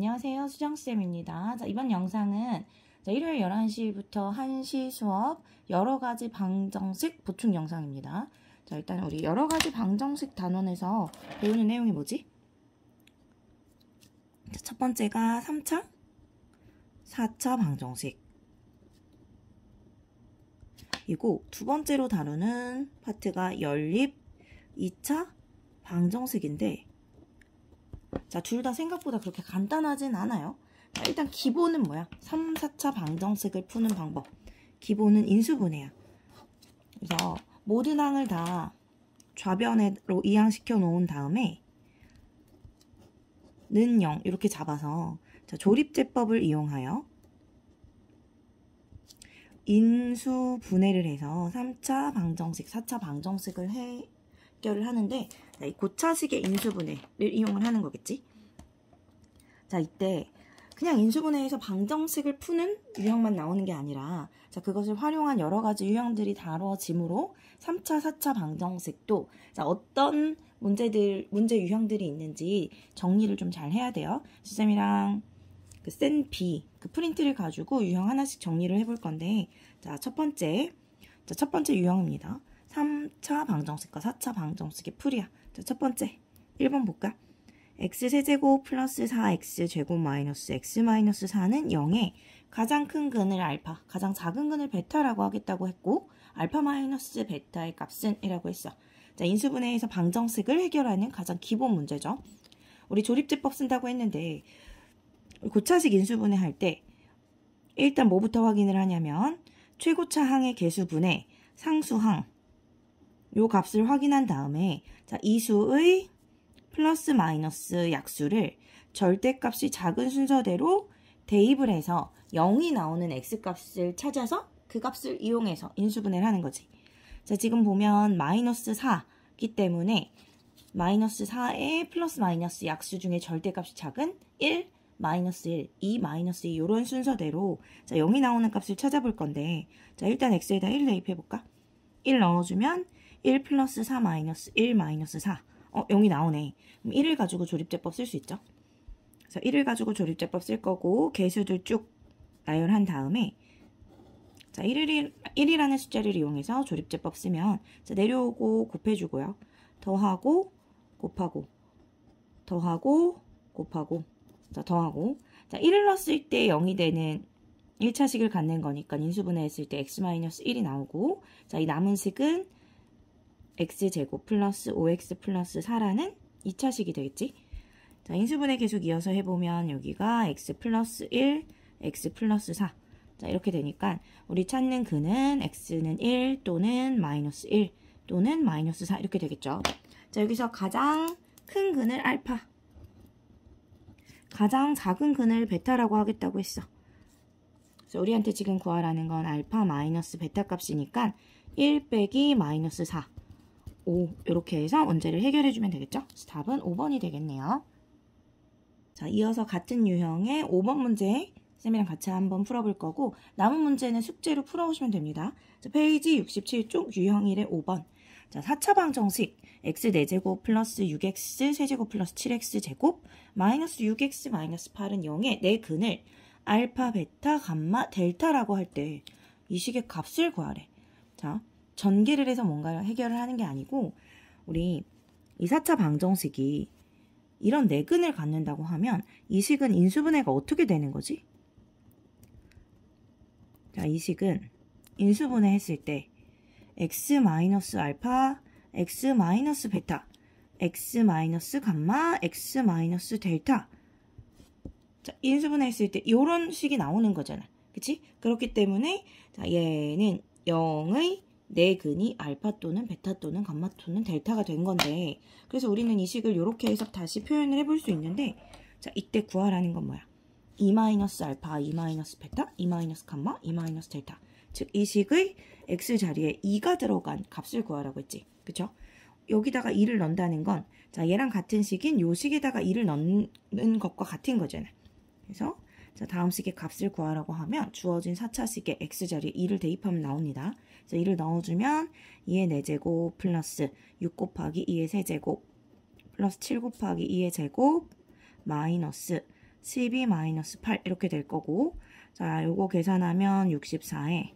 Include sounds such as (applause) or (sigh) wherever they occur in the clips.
안녕하세요. 수정쌤입니다. 자, 이번 영상은 자, 일요일 11시부터 1시 수업 여러가지 방정식 보충 영상입니다. 자, 일단 우리 여러가지 방정식 단원에서 배우는 내용이 뭐지? 자, 첫 번째가 3차, 4차 방정식. 그리고 두 번째로 다루는 파트가 연립 2차 방정식인데 자, 둘 다 생각보다 그렇게 간단하진 않아요. 자, 일단 기본은 뭐야? 3, 4차 방정식을 푸는 방법. 기본은 인수분해야. 그래서 모든 항을 다 좌변으로 이항시켜 놓은 다음에 는 0, 이렇게 잡아서 자, 조립제법을 이용하여 인수분해를 해서 3차 방정식, 4차 방정식을 해결을 하는데 자, 이 고차식의 인수분해를 이용을 하는 거겠지. 자, 이때 그냥 인수분해에서 방정식을 푸는 유형만 나오는 게 아니라 자, 그것을 활용한 여러 가지 유형들이 다뤄지므로 3차, 4차 방정식도 자, 어떤 문제들, 문제 유형들이 있는지 정리를 좀 잘 해야 돼요. 시쌤이랑 그센 비그 프린트를 가지고 유형 하나씩 정리를 해볼 건데 자, 첫 번째, 자, 첫 번째 유형입니다. 3차 방정식과 4차 방정식의 풀이야. 자, 첫 번째 1번 볼까? x세제곱 플러스 4x제곱 마이너스 x 마이너스 4는 0에 가장 큰 근을 알파, 가장 작은 근을 베타라고 하겠다고 했고 알파 마이너스 베타의 값은 이라고 했어. 자, 인수분해에서 방정식을 해결하는 가장 기본 문제죠. 우리 조립제법 쓴다고 했는데 고차식 인수분해 할 때 일단 뭐부터 확인을 하냐면 최고차항의 개수분의 상수항 요 값을 확인한 다음에 자, 이 수의 플러스 마이너스 약수를 절대값이 작은 순서대로 대입을 해서 0이 나오는 x값을 찾아서 그 값을 이용해서 인수분해를 하는 거지. 자, 지금 보면 마이너스 4기 때문에 마이너스 4에 플러스 마이너스 약수 중에 절대값이 작은 1, 마이너스 1, 2, 마이너스 2 이런 순서대로 자 0이 나오는 값을 찾아볼 건데 자 일단 x에다 1 대입해볼까? 1 넣어주면 1 플러스 4 마이너스 1 마이너스 4 어, 0이 나오네. 그럼 1을 가지고 조립제법 쓸 수 있죠. 그래서 1을 가지고 조립제법 쓸 거고 개수들 쭉 나열한 다음에 자 1일, 1이라는 숫자를 이용해서 조립제법 쓰면 자, 내려오고 곱해주고요. 더하고 곱하고 더하고 곱하고 자, 더하고 자 1을 넣었을 때 0이 되는 1차식을 갖는 거니까 인수분해했을 때 x-1이 나오고 자 이 남은 식은 x제곱 플러스 5x 플러스 4라는 2차식이 되겠지? 자, 인수분해 계속 이어서 해보면 여기가 x 플러스 1, x 플러스 4. 자, 이렇게 되니까 우리 찾는 그는 x는 1 또는 마이너스 1 또는 마이너스 4 이렇게 되겠죠. 자, 여기서 가장 큰 근을 알파, 가장 작은 근을 베타라고 하겠다고 했어. 그래서 우리한테 지금 구하라는 건 알파 마이너스 베타 값이니까 1 빼기 마이너스 4. 5 이렇게 해서 문제를 해결해 주면 되겠죠? 답은 5번이 되겠네요. 자, 이어서 같은 유형의 5번 문제 쌤이랑 같이 한번 풀어볼 거고 남은 문제는 숙제로 풀어오시면 됩니다. 자, 페이지 67쪽 유형 1의 5번 자, 4차 방정식 x 4제곱 플러스 6x 세제곱 플러스 7x 제곱 마이너스 6x 마이너스 8은 0의 내 근을 알파, 베타, 감마, 델타라고 할 때 이 식의 값을 구하래. 자, 전개를 해서 뭔가를 해결을 하는 게 아니고 우리 이 4차 방정식이 이런 내근을 갖는다고 하면 이 식은 인수분해가 어떻게 되는 거지? 자, 이 식은 인수분해 했을 때 x 마이너스 알파, x 마이너스 베타, x 마이너스 감마, x 마이너스 델타 자, 인수분해 했을 때 이런 식이 나오는 거잖아. 그치? 그렇기 때문에 자, 얘는 0의 내 근이 알파 또는 베타 또는 감마 또는 델타가 된 건데 그래서 우리는 이 식을 이렇게 해서 다시 표현을 해볼 수 있는데 자 이때 구하라는 건 뭐야? 2 마이너스 알파, 2 마이너스 베타, 2 마이너스 감마, 2 마이너스 델타 즉 이 식의 x 자리에 2가 들어간 값을 구하라고 했지 그쵸? 여기다가 2를 넣는다는 건자 얘랑 같은 식인 요 식에다가 2를 넣는 것과 같은 거잖아 그래서 자 다음 식의 값을 구하라고 하면 주어진 4차 식의 x자리에 2를 대입하면 나옵니다 그래서 이를 넣어주면 2의 4제곱 플러스 6 곱하기 2의 3제곱 플러스 7 곱하기 2의 제곱 마이너스 12 마이너스 8 이렇게 될 거고 자 요거 계산하면 64에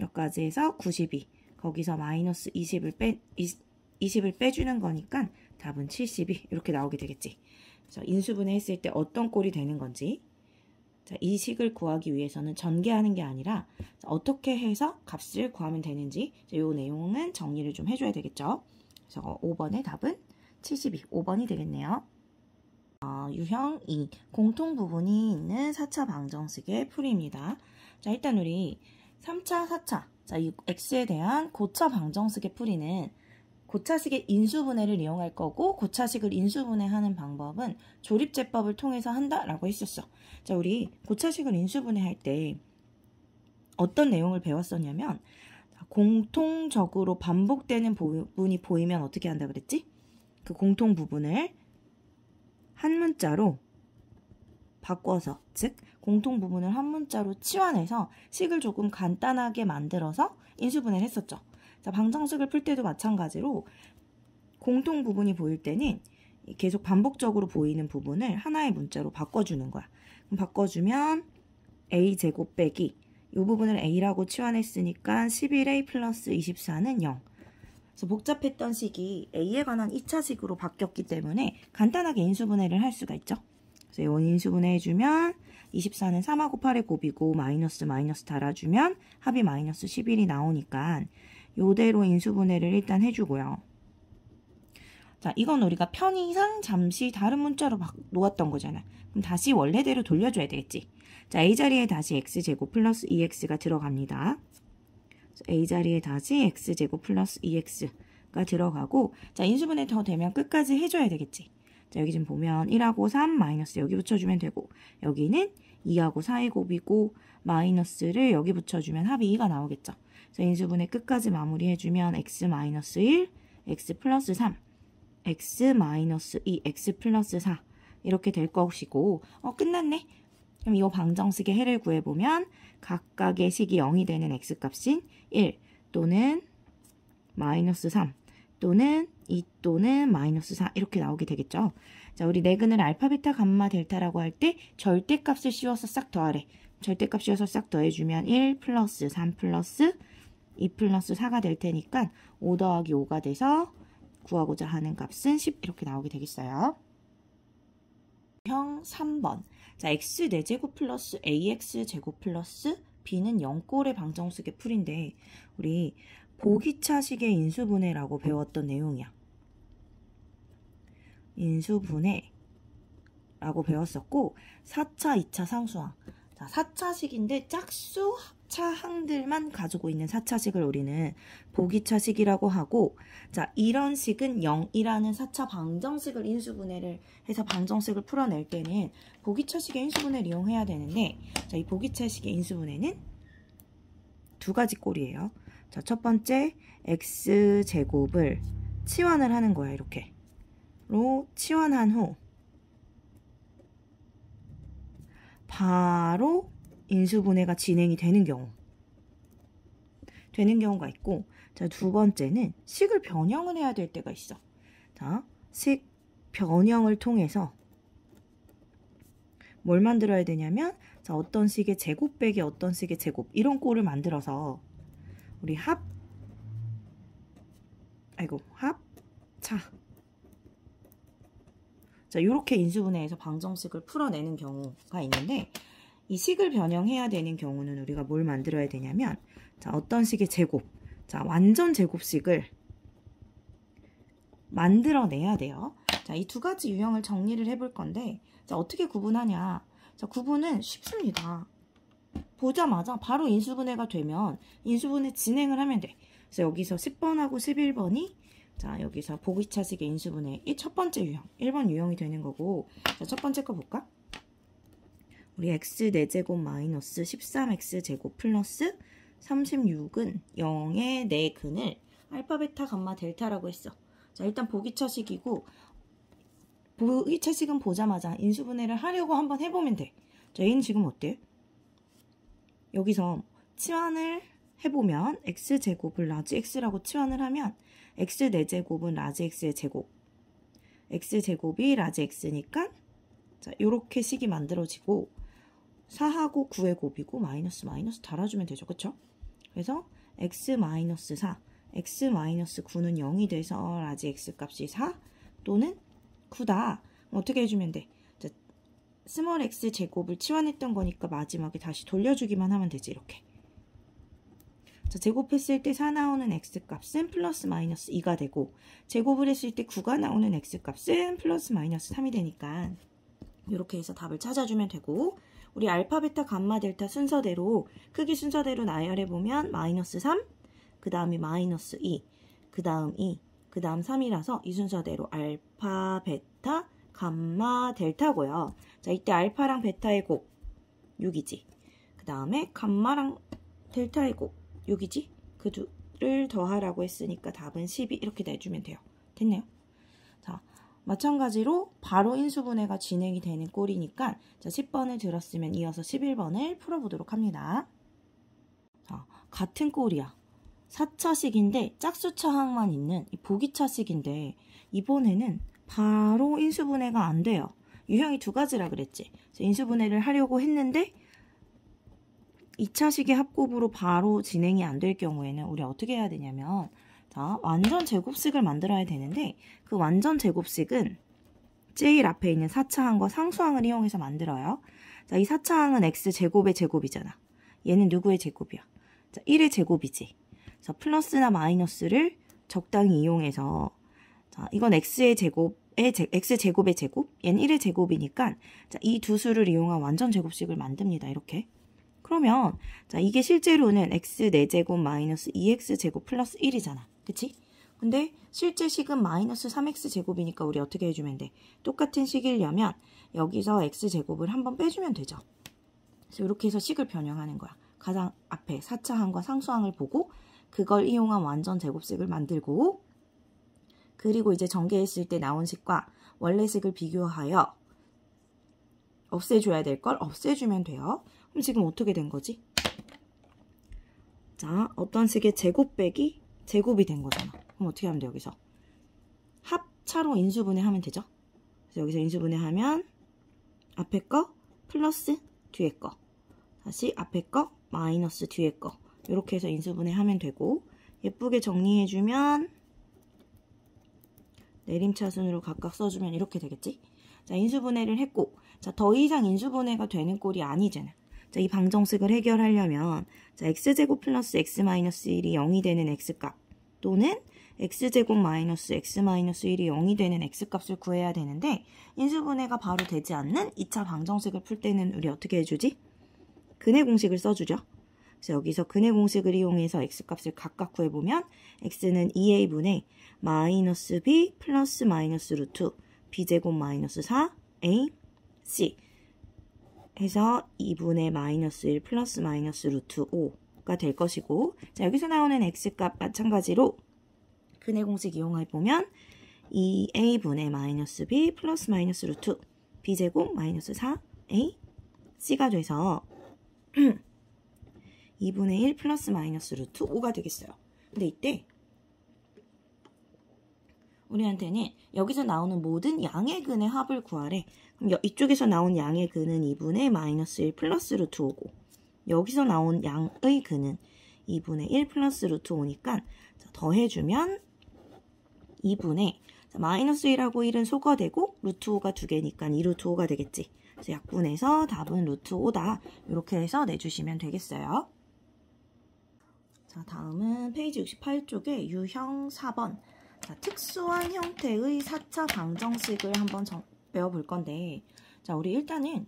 여기까지 해서 92 거기서 마이너스 20을 빼 20, 20을 빼주는 거니까 답은 72 이렇게 나오게 되겠지 그래서 인수분해 했을 때 어떤 꼴이 되는 건지 이식을 구하기 위해서는 전개하는 게 아니라 어떻게 해서 값을 구하면 되는지 이 내용은 정리를 좀 해줘야 되겠죠. 그래서 5번의 답은 72, 5번이 되겠네요. 어, 유형 2, 공통 부분이 있는 4차 방정식의 풀이입니다. 자, 일단 우리 3차, 4차, 자, 이 x에 대한 고차 방정식의 풀이는 고차식의 인수분해를 이용할 거고 고차식을 인수분해하는 방법은 조립제법을 통해서 한다라고 했었어. 자, 우리 고차식을 인수분해할 때 어떤 내용을 배웠었냐면 공통적으로 반복되는 부분이 보이면 어떻게 한다 그랬지? 그 공통 부분을 한 문자로 바꿔서 즉 공통 부분을 한 문자로 치환해서 식을 조금 간단하게 만들어서 인수분해를 했었죠. 자, 방정식을 풀 때도 마찬가지로 공통 부분이 보일 때는 계속 반복적으로 보이는 부분을 하나의 문자로 바꿔주는 거야. 그럼 바꿔주면 a 제곱 빼기 이 부분을 a라고 치환했으니까 11a 플러스 24는 0. 그래서 복잡했던 식이 a에 관한 2차식으로 바뀌었기 때문에 간단하게 인수분해를 할 수가 있죠. 그래서 원인수분해 해주면 24는 3하고 8의 곱이고 마이너스 마이너스 달아주면 합이 마이너스 11이 나오니까 요대로 인수분해를 일단 해주고요. 자, 이건 우리가 편의상 잠시 다른 문자로 놓았던 거잖아. 그럼 다시 원래대로 돌려줘야 되겠지. 자, A 자리에 다시 X제곱 플러스 2X가 들어갑니다. A 자리에 다시 X제곱 플러스 2X가 들어가고, 자, 인수분해 더 되면 끝까지 해줘야 되겠지. 자, 여기 지금 보면 1하고 3 마이너스 여기 붙여주면 되고, 여기는 2하고 4의 곱이고, 마이너스를 여기 붙여주면 합이 2가 나오겠죠. 인수분해 끝까지 마무리해주면 x-1, x 플러스 3, x 2, x 플러스 4 이렇게 될 것이고 어 끝났네. 그럼 이 방정식의 해를 구해보면 각각의 식이 0이 되는 x값인 1 또는 마이너스 3 또는 2 또는 마이너스 4 이렇게 나오게 되겠죠. 자, 우리 내근을 네 알파, 베타, 감마, 델타라고 할 때 절대값을 씌워서 싹 더하래. 절대값 씌워서 싹 더해주면 1 플러스 3 플러스 2 플러스 4가 될 테니까 5 더하기 5가 돼서 구하고자 하는 값은 10 이렇게 나오게 되겠어요. 형 3번 자 x 4제곱 플러스 ax 제곱 플러스 b는 0꼴의 방정식의 풀인데 우리 보기차식의 인수분해라고 배웠던 내용이야. 인수분해 라고 배웠었고 4차, 2차 상수항 자, 4차식인데 짝수 차항들만 가지고 있는 4차식을 우리는 보기차식이라고 하고 자 이런 식은 0이라는 4차 방정식을 인수분해를 해서 방정식을 풀어낼 때는 보기차식의 인수분해를 이용해야 되는데 자, 이 보기차식의 인수분해는 두 가지 꼴이에요. 자, 첫 번째 x제곱을 치환을 하는 거야 이렇게 로 치환한 후 바로 인수분해가 진행이 되는 경우 되는 경우가 있고 자, 두 번째는 식을 변형을 해야 될 때가 있어. 자, 식 변형을 통해서 뭘 만들어야 되냐면 자, 어떤 식의 제곱 빼기 어떤 식의 제곱 이런 꼴을 만들어서 우리 합 아이고 합 자, 자, 이렇게 인수분해에서 방정식을 풀어내는 경우가 있는데 이 식을 변형해야 되는 경우는 우리가 뭘 만들어야 되냐면 자, 어떤 식의 제곱, 자, 완전 제곱식을 만들어내야 돼요. 자, 이 두 가지 유형을 정리를 해볼 건데 자, 어떻게 구분하냐? 자, 구분은 쉽습니다. 보자마자 바로 인수분해가 되면 인수분해 진행을 하면 돼. 그래서 여기서 10번하고 11번이 자 여기서 보기 차식의 인수분해 이 첫 번째 유형 1번 유형이 되는 거고 자첫 번째 거 볼까? 우리 x 4제곱 마이너스 13x 제곱 플러스 36은 0의 4근을 알파 베타 감마 델타라고 했어 자 일단 보기 차식이고 보기 차식은 보자마자 인수분해를 하려고 한번 해보면 돼자 얘는 지금 어때? 여기서 치환을 해보면 x제곱을 라지 x라고 치환을 하면 x 4제곱은 라지 x의 제곱 x 제곱이 라지 x니까 자 요렇게 식이 만들어지고 4하고 9의 곱이고 마이너스 마이너스 달아주면 되죠 그쵸? 그래서 x 마이너스 4 x 마이너스 9는 0이 돼서 라지 x 값이 4 또는 9다 어떻게 해주면 돼? 자, 스몰 x 제곱을 치환했던 거니까 마지막에 다시 돌려주기만 하면 되지 이렇게 자, 제곱했을 때 4 나오는 x값은 플러스 마이너스 2가 되고 제곱을 했을 때 9가 나오는 x값은 플러스 마이너스 3이 되니까 이렇게 해서 답을 찾아주면 되고 우리 알파, 베타, 감마, 델타 순서대로 크기 순서대로 나열해보면 마이너스 3, 그 다음이 마이너스 2, 그 다음 2, 그 다음 3이라서 이 순서대로 알파, 베타, 감마, 델타고요. 자 이때 알파랑 베타의 곱 6이지. 그 다음에 감마랑 델타의 곱 여기지? 그 둘을 더하라고 했으니까 답은 12 이렇게 내주면 돼요. 됐네요. 자, 마찬가지로 바로 인수분해가 진행이 되는 꼴이니까 자, 10번을 들었으면 이어서 11번을 풀어보도록 합니다. 자, 같은 꼴이야. 4차식인데 짝수차항만 있는 보기차식인데 이번에는 바로 인수분해가 안 돼요. 유형이 두 가지라 그랬지. 인수분해를 하려고 했는데 2차 시계 합곱으로 바로 진행이 안 될 경우에는 우리 어떻게 해야 되냐면 자 완전 제곱식을 만들어야 되는데 그 완전 제곱식은 제일 앞에 있는 4차항과 상수항을 이용해서 만들어요. 자, 이 4차항은 x제곱의 제곱이잖아. 얘는 누구의 제곱이야? 자, 1의 제곱이지. 자, 플러스나 마이너스를 적당히 이용해서 자, 이건 x의 제곱의 제, x제곱의 제곱, 얘는 1의 제곱이니까 이 두 수를 이용한 완전 제곱식을 만듭니다. 이렇게. 그러면 자 이게 실제로는 x 4제곱 마이너스 2x 제곱 플러스 1이잖아. 그치? 근데 실제 식은 마이너스 3x 제곱이니까 우리 어떻게 해주면 돼? 똑같은 식이려면 여기서 x 제곱을 한번 빼주면 되죠. 그래서 이렇게 해서 식을 변형하는 거야. 가장 앞에 4차항과 상수항을 보고 그걸 이용한 완전 제곱식을 만들고 그리고 이제 전개했을 때 나온 식과 원래 식을 비교하여 없애줘야 될 걸 없애주면 돼요. 그럼 지금 어떻게 된 거지? 자, 어떤 식의 제곱 빼기 제곱이 된 거잖아. 그럼 어떻게 하면 돼, 여기서? 합차로 인수분해 하면 되죠? 그래서 여기서 인수분해 하면 앞에 거 플러스 뒤에 거 다시 앞에 거 마이너스 뒤에 거 이렇게 해서 인수분해 하면 되고 예쁘게 정리해주면 내림차순으로 각각 써주면 이렇게 되겠지? 자 인수분해를 했고 자더 이상 인수분해가 되는 꼴이 아니잖아. 요 자, 이 방정식을 해결하려면 자, x제곱 플러스 x 마이너스 1이 0이 되는 x값 또는 x제곱 마이너스 x 마이너스 1이 0이 되는 x값을 구해야 되는데 인수분해가 바로 되지 않는 2차 방정식을 풀 때는 우리 어떻게 해주지? 근의 공식을 써주죠. 그래서 여기서 근의 공식을 이용해서 x값을 각각 구해보면 x는 2a분의 마이너스 b 플러스 마이너스 루트 b제곱 마이너스 4ac 해서 2분의 마이너스 1 플러스 마이너스 루트 5가 될 것이고 자 여기서 나오는 x값 마찬가지로 근의 공식 이용해보면 2a분의 마이너스 b 플러스 마이너스 루트 b제곱 마이너스 4a c가 돼서 2분의 (clears throat) 1 플러스 마이너스 루트 5가 되겠어요. 근데 이때 우리한테는 여기서 나오는 모든 양의 근의 합을 구하래. 그럼 이쪽에서 나온 양의 근은 2분의 마이너스 1 플러스 루트 오고 여기서 나온 양의 근은 2분의 1 플러스 루트 오니까 더해주면 2분의 마이너스 1하고 1은 소거되고 루트 5가 2개니까2 루트 5가 되겠지. 그래서 약분해서 답은 루트 5다. 이렇게 해서 내주시면 되겠어요. 자, 다음은 페이지 68쪽에 유형 4번 자, 특수한 형태의 4차 방정식을 한번 정, 배워볼 건데 자 우리 일단은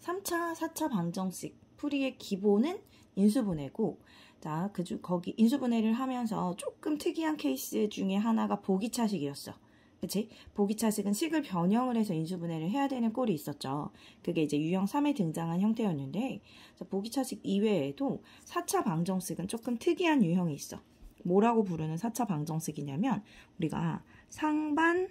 3차, 4차 방정식 풀이의 기본은 인수분해고 자, 그중 거기 인수분해를 하면서 조금 특이한 케이스 중에 하나가 보기차식이었어. 그치? 보기차식은 식을 변형을 해서 인수분해를 해야 되는 꼴이 있었죠. 그게 이제 유형 3에 등장한 형태였는데, 자, 보기차식 이외에도 4차 방정식은 조금 특이한 유형이 있어. 뭐라고 부르는 4차 방정식이냐면 우리가 상반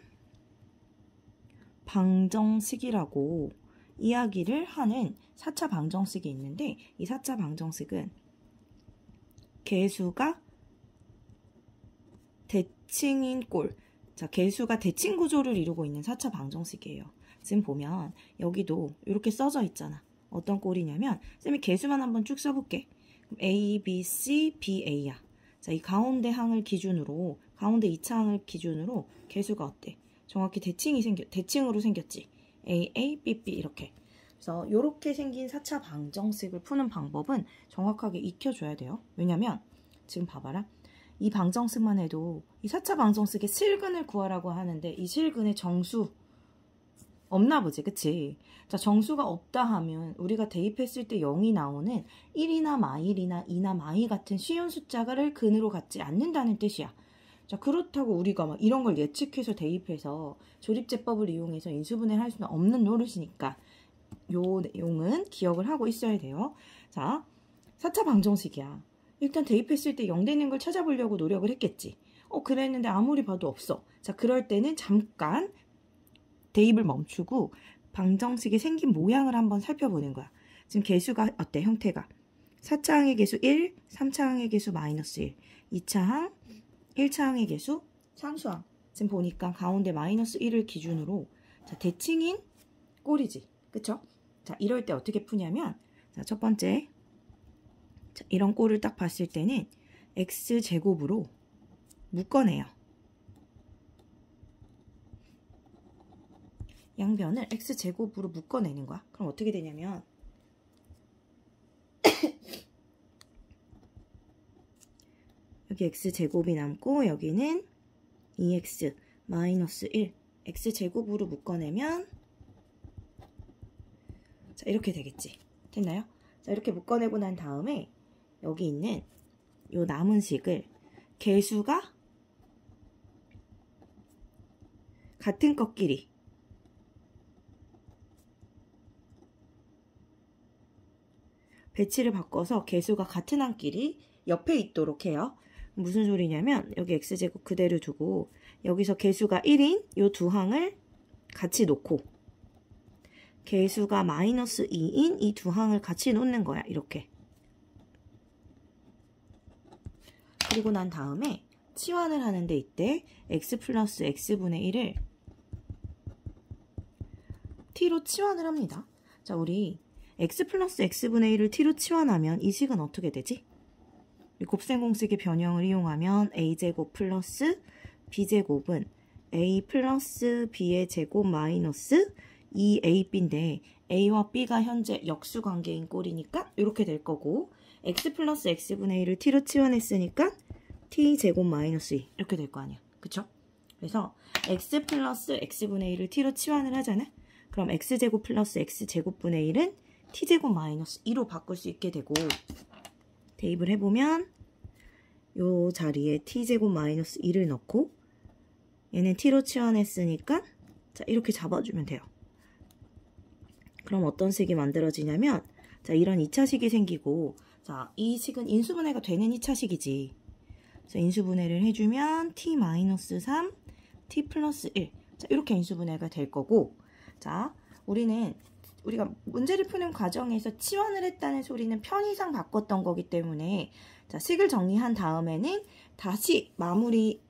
방정식이라고 이야기를 하는 4차 방정식이 있는데 이 4차 방정식은 개수가 대칭인 꼴 자, 개수가 대칭 구조를 이루고 있는 4차 방정식이에요. 지금 보면 여기도 이렇게 써져 있잖아. 어떤 꼴이냐면 쌤이 개수만 한번 쭉 써볼게. A, B, C, B, A야. 자, 이 가운데 항을 기준으로 가운데 2차 항을 기준으로 개수가 어때? 정확히 대칭이 생겨 대칭으로 생겼지. A, A, B, B 이렇게. 그래서 이렇게 생긴 4차 방정식을 푸는 방법은 정확하게 익혀줘야 돼요. 왜냐면 지금 봐봐라. 이 방정식만 해도 이 4차 방정식의 실근을 구하라고 하는데 이 실근의 정수 없나 보지 그치 자 정수가 없다 하면 우리가 대입했을 때 0이 나오는 1이나 마일이나 2나 마이 같은 쉬운 숫자를 근으로 갖지 않는다는 뜻이야 자 그렇다고 우리가 막 이런 걸 예측해서 대입해서 조립제법을 이용해서 인수분해할 수는 없는 노릇이니까 요 내용은 기억을 하고 있어야 돼요 자 4차 방정식이야 일단 대입했을 때 0 되는 걸 찾아보려고 노력을 했겠지 어 그랬는데 아무리 봐도 없어 자 그럴 때는 잠깐 대입을 멈추고 방정식이 생긴 모양을 한번 살펴보는 거야. 지금 개수가 어때? 형태가. 4차 항의 개수 1, 3차 항의 개수 마이너스 1, 2차 항, 1차 항의 개수 상수항. 지금 보니까 가운데 마이너스 1을 기준으로 자, 대칭인 꼴이지. 그쵸? 자, 이럴 때 어떻게 푸냐면 자, 첫 번째 자, 이런 꼴을 딱 봤을 때는 x제곱으로 묶어내요. 양변을 x제곱으로 묶어내는 거야. 그럼 어떻게 되냐면 (coughs) 여기 x제곱이 남고 여기는 2x 마이너스 1 x제곱으로 묶어내면 자 이렇게 되겠지. 됐나요? 자 이렇게 묶어내고 난 다음에 여기 있는 이 남은 식을 개수가 같은 것끼리 배치를 바꿔서 개수가 같은 한끼리 옆에 있도록 해요. 무슨 소리냐면 여기 x제곱 그대로 두고 여기서 개수가 1인 이 두 항을 같이 놓고 개수가 마이너스 2인 이 두 항을 같이 놓는 거야. 이렇게. 그리고 난 다음에 치환을 하는데 이때 x 플러스 x분의 1을 t로 치환을 합니다. 자, 우리 x 플러스 x분의 1을 t로 치환하면 이 식은 어떻게 되지? 곱셈 공식의 변형을 이용하면 a제곱 플러스 b제곱은 a 플러스 b의 제곱 마이너스 2ab인데 a와 b가 현재 역수 관계인 꼴이니까 이렇게 될 거고 x 플러스 x분의 1을 t로 치환했으니까 t제곱 마이너스 2 이렇게 될 거 아니야. 그쵸? 그래서 x 플러스 x분의 1을 t로 치환을 하잖아. 그럼 x제곱 플러스 x제곱분의 1은 t제곱 마이너스 2로 바꿀 수 있게 되고 대입을 해보면 이 자리에 t제곱 마이너스 2를 넣고 얘는 t로 치환했으니까 자 이렇게 잡아주면 돼요. 그럼 어떤 식이 만들어지냐면 자 이런 2차식이 생기고 자이 식은 인수분해가 되는 2차식이지 그래서 인수분해를 해주면 t-3 마이너스 t 플러스 1 이렇게 인수분해가 될 거고 자 우리는 우리가 문제를 푸는 과정에서 치환을 했다는 소리는 편의상 바꿨던 거기 때문에 자, 식을 정리한 다음에는 다시 마무리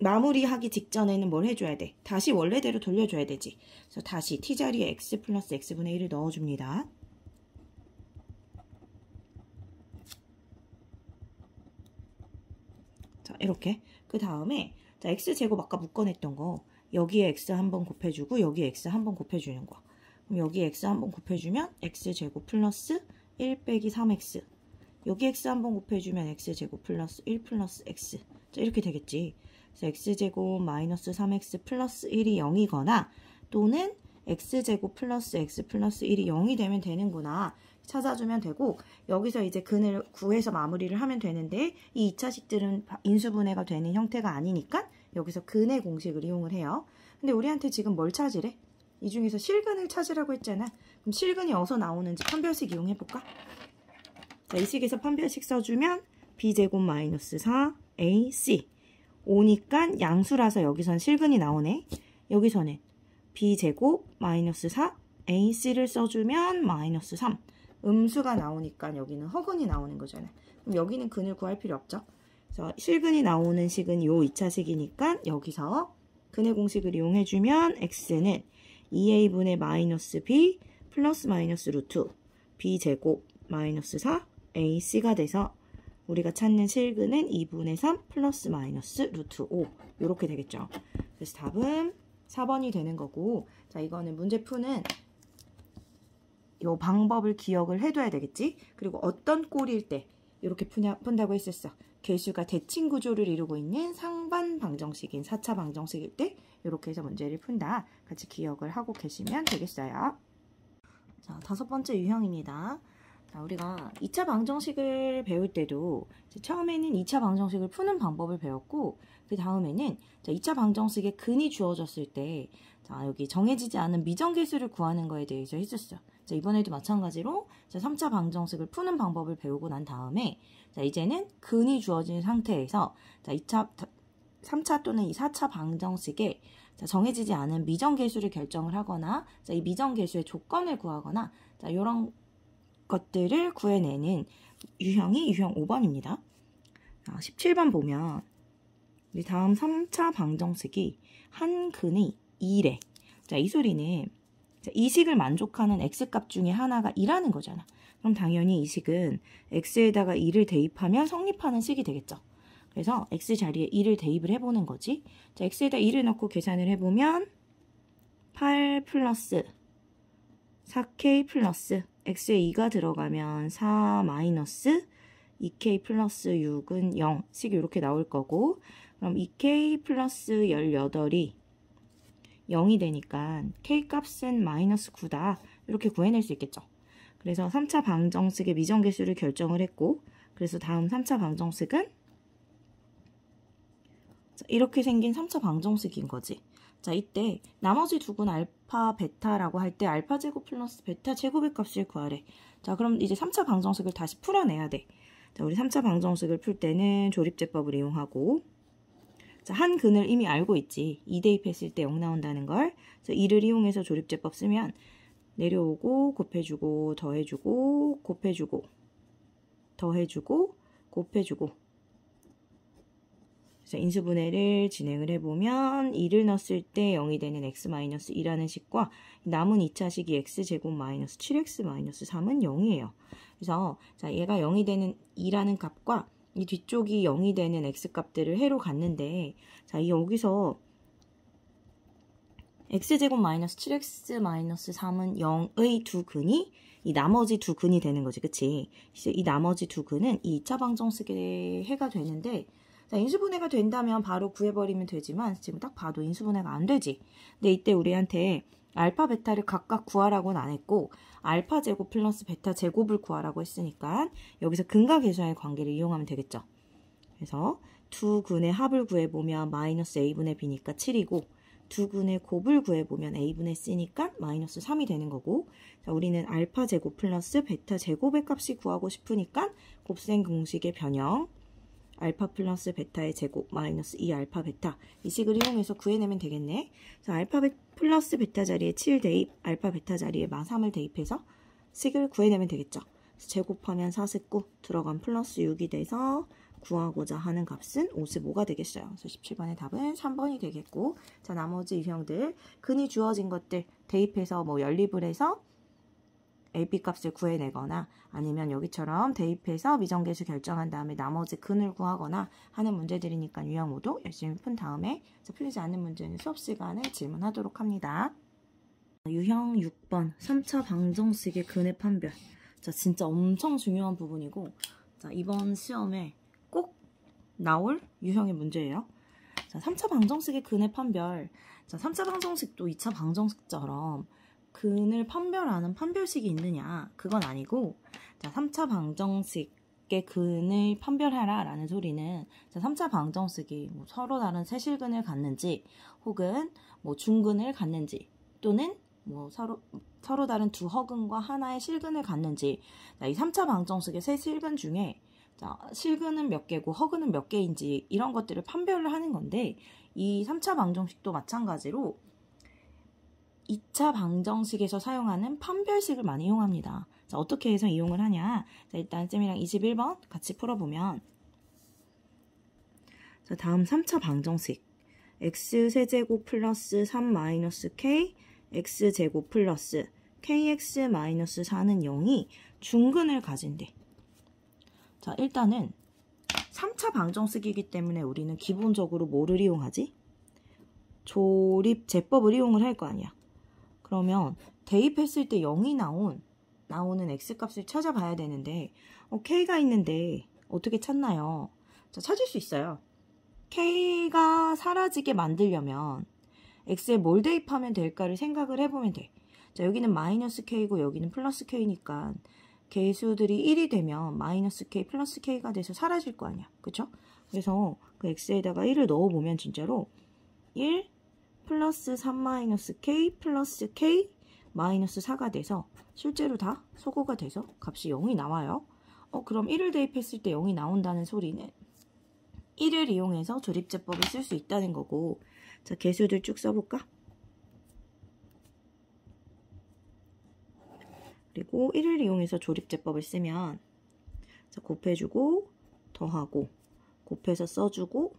마무리하기 직전에는 뭘 해줘야 돼? 다시 원래대로 돌려줘야 되지. 그래서 다시 t자리에 x 플러스 x분의 1을 넣어줍니다. 자, 이렇게. 그 다음에 자, x제곱 아까 묶어냈던 거 여기에 x 한 번 곱해주고 여기에 x 한 번 곱해주는 거. 여기 x 한번 곱해주면 x제곱 플러스 1 빼기 3x 여기 x 한번 곱해주면 x제곱 플러스 1 플러스 x 자, 이렇게 되겠지. 그래서 x제곱 마이너스 3x 플러스 1이 0이거나 또는 x제곱 플러스 x 플러스 1이 0이 되면 되는구나. 찾아주면 되고 여기서 이제 근을 구해서 마무리를 하면 되는데 이 2차식들은 인수분해가 되는 형태가 아니니까 여기서 근의 공식을 이용을 해요. 근데 우리한테 지금 뭘 찾으래? 이 중에서 실근을 찾으라고 했잖아. 그럼 실근이 어디서 나오는지 판별식 이용해볼까? 자, 이 식에서 판별식 써주면 B제곱 마이너스 4 AC 5니까 양수라서 여기선 실근이 나오네. 여기서는 B제곱 마이너스 4 AC를 써주면 마이너스 3 음수가 나오니까 여기는 허근이 나오는 거잖아. 그럼 여기는 근을 구할 필요 없죠. 그래서 실근이 나오는 식은 요 2차식이니까 여기서 근의 공식을 이용해주면 x는 2a분의 마이너스 b 플러스 마이너스 루트 b제곱 마이너스 4 ac가 돼서 우리가 찾는 실근은 2분의 3 플러스 마이너스 루트 5 이렇게 되겠죠. 그래서 답은 4번이 되는 거고 자 이거는 문제 푸는 요 방법을 기억을 해둬야 되겠지. 그리고 어떤 꼴일 때 이렇게 푸냐, 푼다고 했었어. 개수가 대칭 구조를 이루고 있는 상반 방정식인 4차 방정식일 때 이렇게 해서 문제를 푼다. 같이 기억을 하고 계시면 되겠어요. 자, 다섯 번째 유형입니다. 자, 우리가 2차 방정식을 배울 때도 처음에는 2차 방정식을 푸는 방법을 배웠고 그 다음에는 자, 2차 방정식의 근이 주어졌을 때 자, 여기 정해지지 않은 미정계수를 구하는 거에 대해서 했었어 자, 이번에도 마찬가지로 자, 3차 방정식을 푸는 방법을 배우고 난 다음에 자, 이제는 근이 주어진 상태에서 자, 2차 3차 또는 이 4차 방정식에 정해지지 않은 미정 개수를 결정을 하거나 이 미정 개수의 조건을 구하거나 이런 것들을 구해내는 유형이 유형 5번입니다. 17번 아, 보면 우리 다음 3차 방정식이 한근의 2래. 이 소리는 이 식을 만족하는 x값 중에 하나가 2라는 거잖아. 그럼 당연히 이 식은 x에다가 2를 대입하면 성립하는 식이 되겠죠. 그래서 x 자리에 2를 대입을 해보는 거지. 자, x에다 2를 넣고 계산을 해보면 8 플러스 4k 플러스 x에 2가 들어가면 4 마이너스 2k 플러스 6은 0식 이렇게 나올 거고 그럼 2k 플러스 18이 0이 되니까 k값은 마이너스 9다 이렇게 구해낼 수 있겠죠. 그래서 3차 방정식의 미정계수를 결정을 했고 그래서 다음 3차 방정식은 자, 이렇게 생긴 3차 방정식인 거지. 자, 이때 나머지 두 군 알파, 베타라고 할 때 알파 제곱 플러스 베타 제곱의 값을 구하래. 자, 그럼 이제 3차 방정식을 다시 풀어내야 돼. 자, 우리 3차 방정식을 풀 때는 조립제법을 이용하고 자, 한 근을 이미 알고 있지. 2대입 했을 때 0 나온다는 걸. 그래서 2를 이용해서 조립제법 쓰면 내려오고 곱해주고 더해주고 곱해주고 더해주고 곱해주고 그래서 인수분해를 진행을 해보면 2를 넣었을 때 0이 되는 x-2라는 식과 남은 2차식이 x제곱 마이너스 7x 마이너스 3은 0이에요. 그래서 자 얘가 0이 되는 2라는 값과 이 뒤쪽이 0이 되는 x값들을 해로 갔는데 자 여기서 x제곱 마이너스 7x 마이너스 3은 0의 두 근이 이 나머지 두 근이 되는 거지 그치? 이 나머지 두 근은 이 2차 방정식에 해가 되는데 자, 인수분해가 된다면 바로 구해버리면 되지만 지금 딱 봐도 인수분해가 안 되지. 근데 이때 우리한테 알파 베타를 각각 구하라고는 안 했고 알파 제곱 플러스 베타 제곱을 구하라고 했으니까 여기서 근과 계수와의 관계를 이용하면 되겠죠. 그래서 두 군의 합을 구해보면 마이너스 a분의 b니까 7이고 두 군의 곱을 구해보면 a분의 c니까 마이너스 3이 되는 거고 자, 우리는 알파 제곱 플러스 베타 제곱의 값이 구하고 싶으니까 곱셈 공식의 변형 알파 플러스 베타의 제곱 마이너스 2알파 베타 이 식을 이용해서 구해내면 되겠네. 자, 알파 베, 플러스 베타 자리에 7 대입, 알파 베타 자리에 마 3을 대입해서 식을 구해내면 되겠죠. 제곱하면 4스9 들어간 플러스 6이 돼서 구하고자 하는 값은 55가 되겠어요. 그래서 17번의 답은 3번이 되겠고 자 나머지 유형들 근이 주어진 것들 대입해서 뭐 연립을 해서 a p 값을 구해내거나 아니면 여기처럼 대입해서 미정계수 결정한 다음에 나머지 근을 구하거나 하는 문제들이니까 유형 모두 열심히 푼 다음에 풀리지 않는 문제는 수업 시간에 질문하도록 합니다. 유형 6번 3차 방정식의 근의 판별 자 진짜 엄청 중요한 부분이고 자 이번 시험에 꼭 나올 유형의 문제예요. 자 3차 방정식의 근의 판별 자 3차 방정식도 2차 방정식처럼 근을 판별하는 판별식이 있느냐 그건 아니고 자 3차 방정식의 근을 판별해라 라는 소리는 자 3차 방정식이 뭐 서로 다른 세실근을 갖는지 혹은 뭐 중근을 갖는지 또는 뭐 서로 서로 다른 두 허근과 하나의 실근을 갖는지 자, 이 3차 방정식의 세 실근 중에 자, 실근은 몇 개고 허근은 몇 개인지 이런 것들을 판별을 하는 건데 이 3차 방정식도 마찬가지로 2차 방정식에서 사용하는 판별식을 많이 이용합니다. 자, 어떻게 해서 이용을 하냐? 자, 일단 쌤이랑 21번 같이 풀어보면 자, 다음 3차 방정식 x세제곱 플러스 3 마이너스 k x제곱 플러스 kx 4는 0이 중근을 가진대. 자, 일단은 3차 방정식이기 때문에 우리는 기본적으로 뭐를 이용하지? 조립 제법을 이용을 할 거 아니야. 그러면 대입했을 때 0이 나온 나오는 x값을 찾아봐야 되는데 어, k가 있는데 어떻게 찾나요? 자, 찾을 수 있어요. k가 사라지게 만들려면 x에 뭘 대입하면 될까를 생각을 해보면 돼. 자, 여기는 마이너스 k고 여기는 플러스 k니까 개수들이 1이 되면 마이너스 k 플러스 k가 돼서 사라질 거 아니야. 그쵸? 그래서 그 x에다가 1을 넣어보면 진짜로 1 플러스 3 마이너스 k 플러스 k 마이너스 4가 돼서 실제로 다 소거가 돼서 값이 0이 나와요. 어, 그럼 1을 대입했을 때 0이 나온다는 소리는 1을 이용해서 조립제법을 쓸 수 있다는 거고 자, 개수들 쭉 써볼까? 그리고 1을 이용해서 조립제법을 쓰면 자, 곱해주고 더하고 곱해서 써주고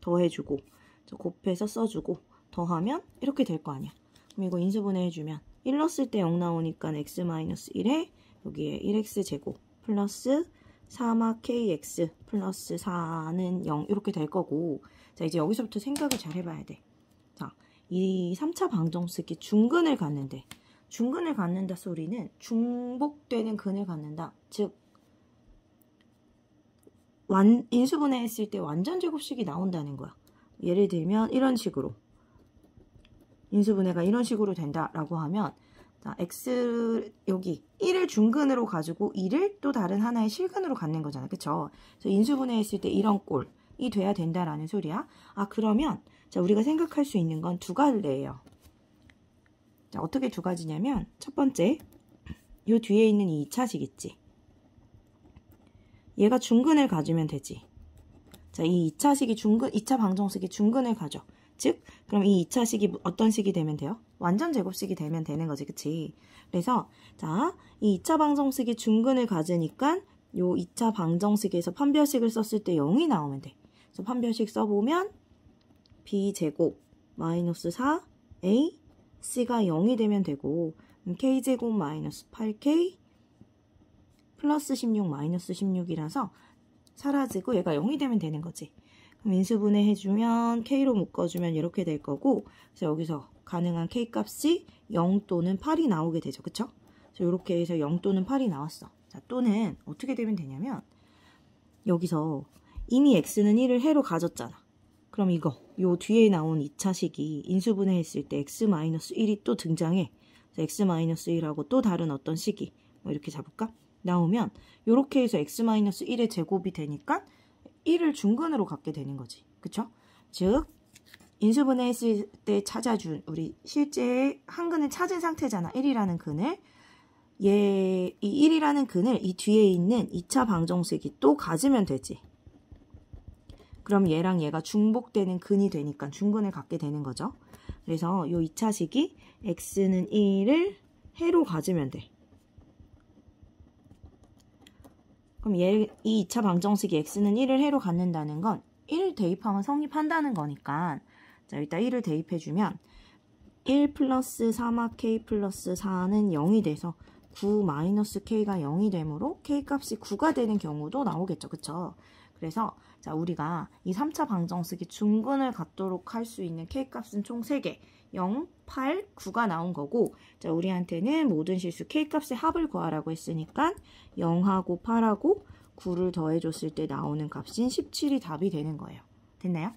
더해주고 자, 곱해서 써주고 더하면 이렇게 될 거 아니야. 그럼 이거 인수분해 해주면 1 넣었을 때 0 나오니까 x-1에 마이너스 여기에 1x 제곱 플러스 3마 kx 플러스 4는 0 이렇게 될 거고 자 이제 여기서부터 생각을 잘 해봐야 돼. 자, 이 3차 방정식이 중근을 갖는데 중근을 갖는다 소리는 중복되는 근을 갖는다. 즉 완, 인수분해했을 때 완전 제곱식이 나온다는 거야. 예를 들면 이런 식으로 인수분해가 이런 식으로 된다라고 하면 자, x 여기 1을 중근으로 가지고 2를 또 다른 하나의 실근으로 갖는 거잖아. 그쵸? 그래서 인수분해했을 때 이런 꼴이 돼야 된다라는 소리야. 아 그러면 자 우리가 생각할 수 있는 건두 갈래예요. 자 어떻게 두 가지냐면 첫 번째 요 뒤에 있는 이 2차식 있지. 얘가 중근을 가지면 되지. 자, 이 2차식이 중근, 2차 방정식이 중근을 가져. 즉 그럼 이 2차 식이 뭐 어떤 식이 되면 돼요? 완전 제곱식이 되면 되는 거지 그치? 그래서 자이 2차 방정식이 중근을 가지니까 요 2차 방정식에서 판별식을 썼을 때 0이 나오면 돼. 그래서 판별식 써보면 b제곱 마이너스 4a c가 0이 되면 되고 k제곱 마이너스 8k 플러스 16 마이너스 16이라서 사라지고 얘가 0이 되면 되는 거지. 인수분해 해주면 K로 묶어주면 이렇게 될 거고 그래서 여기서 가능한 K값이 0 또는 8이 나오게 되죠. 그쵸? 그래서 이렇게 해서 0 또는 8이 나왔어. 자, 또는 어떻게 되면 되냐면 여기서 이미 X는 1을 해로 가졌잖아. 그럼 이거, 요 뒤에 나온 2차식이 인수분해했을 때 X-1이 또 등장해. X-1하고 또 다른 어떤 식이 뭐 이렇게 잡을까? 나오면 이렇게 해서 X-1의 제곱이 되니까 1을 중근으로 갖게 되는 거지. 그쵸? 즉 인수분해 했을 때 찾아준 우리 실제 한 근을 찾은 상태잖아. 1이라는 근을. 얘, 이 1이라는 근을 이 뒤에 있는 2차 방정식이 또 가지면 되지. 그럼 얘랑 얘가 중복되는 근이 되니까 중근을 갖게 되는 거죠. 그래서 요 2차식이 x는 1을 해로 가지면 돼. 그럼 얘, 이 2차 방정식이 x는 1을 해로 갖는다는 건 1을 대입하면 성립한다는 거니까 자 일단 1을 대입해주면 1 플러스 3화 k 플러스 4는 0이 돼서 9 마이너스 k가 0이 되므로 k값이 9가 되는 경우도 나오겠죠. 그쵸? 그래서 자 우리가 이 3차 방정식이 중근을 갖도록 할 수 있는 k값은 총 3개 0, 8, 9가 나온 거고 자 우리한테는 모든 실수 K값의 합을 구하라고 했으니까 0하고 8하고 9를 더해줬을 때 나오는 값인 17이 답이 되는 거예요. 됐나요?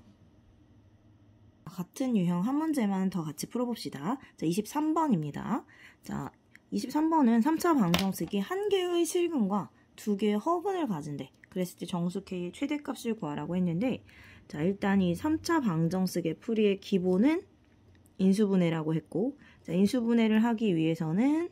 같은 유형 한 문제만 더 같이 풀어봅시다. 자, 23번입니다. 자, 23번은 3차 방정식이 한 개의 실근과 두 개의 허근을 가진데 그랬을 때 정수 K의 최대값을 구하라고 했는데 자, 일단 이 3차 방정식의 풀이의 기본은 인수분해라고 했고 자, 인수분해를 하기 위해서는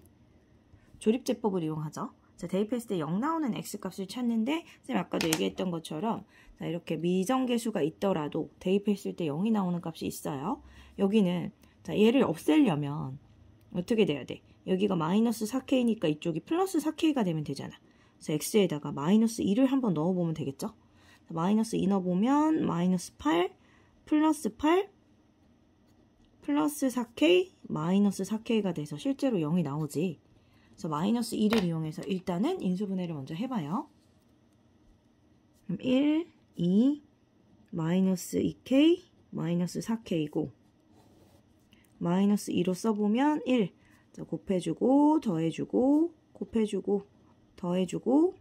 조립제법을 이용하죠. 자, 대입했을 때 0 나오는 x값을 찾는데 선생님 아까도 얘기했던 것처럼 자, 이렇게 미정계수가 있더라도 대입했을 때 0이 나오는 값이 있어요. 여기는 자, 얘를 없애려면 어떻게 돼야 돼? 여기가 마이너스 4k니까 이쪽이 플러스 4k가 되면 되잖아. 그래서 x에다가 마이너스 2를 한번 넣어보면 되겠죠? 마이너스 2 넣어보면 마이너스 8 플러스 8 플러스 4K, 마이너스 4K가 돼서 실제로 0이 나오지. 그래서 마이너스 1을 이용해서 일단은 인수분해를 먼저 해봐요. 그럼 1, 2, 마이너스 2K, 마이너스 4K고 이 마이너스 2로 써보면 1, 자, 곱해주고 더해주고 곱해주고 더해주고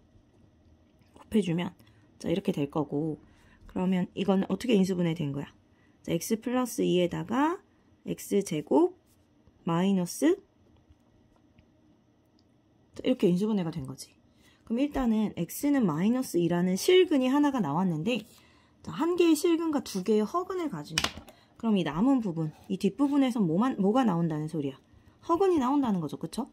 곱해주면 자 이렇게 될 거고 그러면 이건 어떻게 인수분해 된 거야? 자, x 플러스 2에다가 x제곱 마이너스 이렇게 인수분해가 된 거지. 그럼 일단은 x는 마이너스 2라는 실근이 하나가 나왔는데 한 개의 실근과 두 개의 허근을 가진 그럼 이 남은 부분, 이 뒷부분에서 뭐만, 뭐가 나온다는 소리야? 허근이 나온다는 거죠. 그쵸?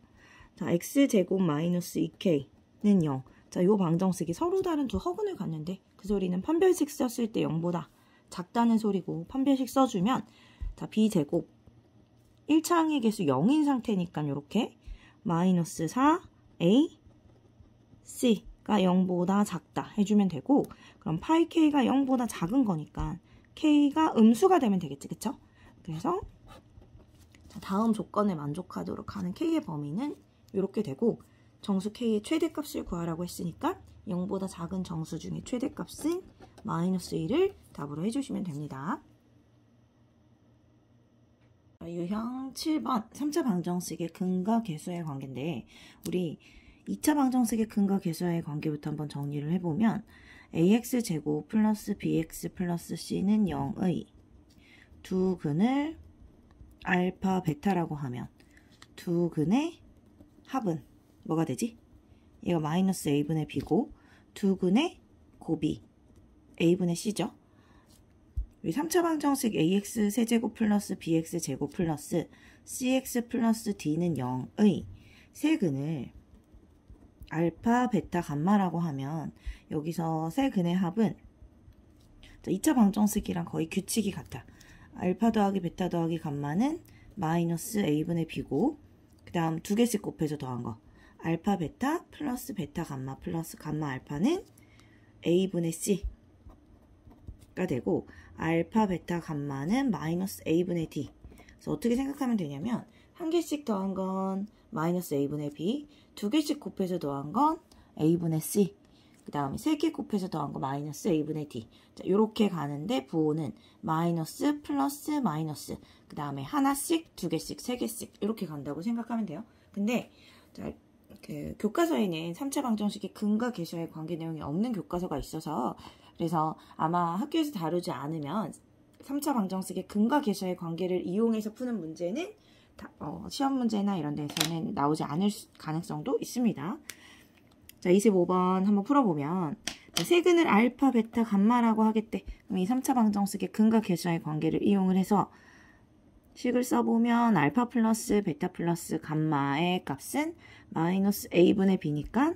자, x제곱 마이너스 2k는 0. 자, 요 방정식이 서로 다른 두 허근을 갖는데 그 소리는 판별식 썼을 때 0보다 작다는 소리고 판별식 써주면 다 b제곱 1차항의 개수 0인 상태니까 이렇게 마이너스 4a c가 0보다 작다 해주면 되고 그럼 파이 k가 0보다 작은 거니까 k가 음수가 되면 되겠지 그쵸? 그래서 다음 조건에 만족하도록 하는 k의 범위는 이렇게 되고 정수 k의 최대값을 구하라고 했으니까 0보다 작은 정수 중에 최대값은 마이너스 1을 답으로 해주시면 됩니다. 유형 7번 3차 방정식의 근과 개수의 관계인데 우리 2차 방정식의 근과 개수의 관계부터 한번 정리를 해보면 ax제곱 플러스 bx 플러스 c는 0의 두 근을 알파 베타라고 하면 두 근의 합은 뭐가 되지? 얘가 마이너스 a분의 b고 두 근의 곱이 a분의 c죠. 3차 방정식 ax 세제곱 플러스 bx 제곱 플러스 cx 플러스 d는 0의 세근을 알파, 베타, 감마라고 하면 여기서 세근의 합은 2차 방정식이랑 거의 규칙이 같아. 알파 더하기 베타 더하기 감마는 마이너스 a분의 b고 그 다음 두 개씩 곱해서 더한 거 알파 베타 플러스 베타 감마 플러스 감마 알파는 a분의 c가 되고 알파, 베타, 감마는 마이너스 a분의 d. 그래서 어떻게 생각하면 되냐면 한 개씩 더한 건 마이너스 a분의 b, 두 개씩 곱해서 더한 건 a분의 c, 그 다음에 세 개 곱해서 더한 건 마이너스 a분의 d. 자, 이렇게 가는데 부호는 마이너스, 플러스, 마이너스, 그 다음에 하나씩, 두 개씩, 세 개씩 이렇게 간다고 생각하면 돼요. 근데 자, 그 교과서에는 3차 방정식의 근과 개수의 관계 내용이 없는 교과서가 있어서 그래서 아마 학교에서 다루지 않으면 3차 방정식의 근과 계좌의 관계를 이용해서 푸는 문제는 어, 시험 문제나 이런 데서는 나오지 않을 가능성도 있습니다. 자, 25번 한번 풀어보면 세근을 알파, 베타, 감마라고 하겠대. 그럼 이 3차 방정식의 근과 계좌의 관계를 이용을 해서 식을 써보면 알파 플러스 베타 플러스 감마의 값은 마이너스 a분의 b니까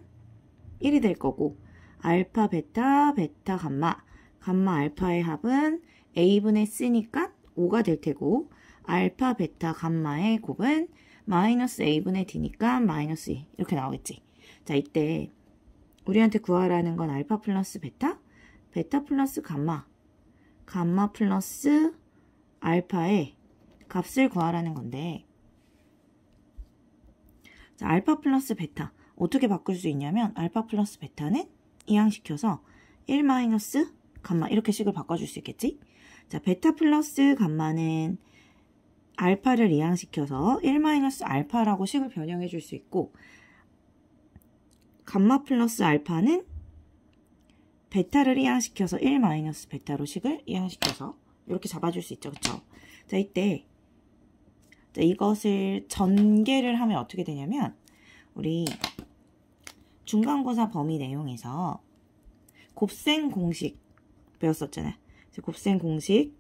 1이 될 거고 알파, 베타, 베타, 감마. 감마, 알파의 합은 A분의 C니까 5가 될 테고 알파, 베타, 감마의 곱은 마이너스 A분의 D니까 마이너스 2 e. 이렇게 나오겠지. 자, 이때 우리한테 구하라는 건 알파 플러스 베타, 베타 플러스 감마, 감마 플러스 알파의 값을 구하라는 건데 자, 알파 플러스 베타 어떻게 바꿀 수 있냐면 알파 플러스 베타는 이항시켜서 1 마이너스 감마 이렇게 식을 바꿔줄 수 있겠지? 자, 베타 플러스 감마는 알파를 이항시켜서 1 마이너스 알파라고 식을 변형해 줄수 있고 감마 플러스 알파는 베타를 이항시켜서 1 마이너스 베타로 식을 이항시켜서 이렇게 잡아줄 수 있죠. 그쵸? 자, 이때 자, 이것을 전개를 하면 어떻게 되냐면 우리 중간고사 범위 내용에서 곱셈 공식 배웠었잖아요. 곱셈 공식에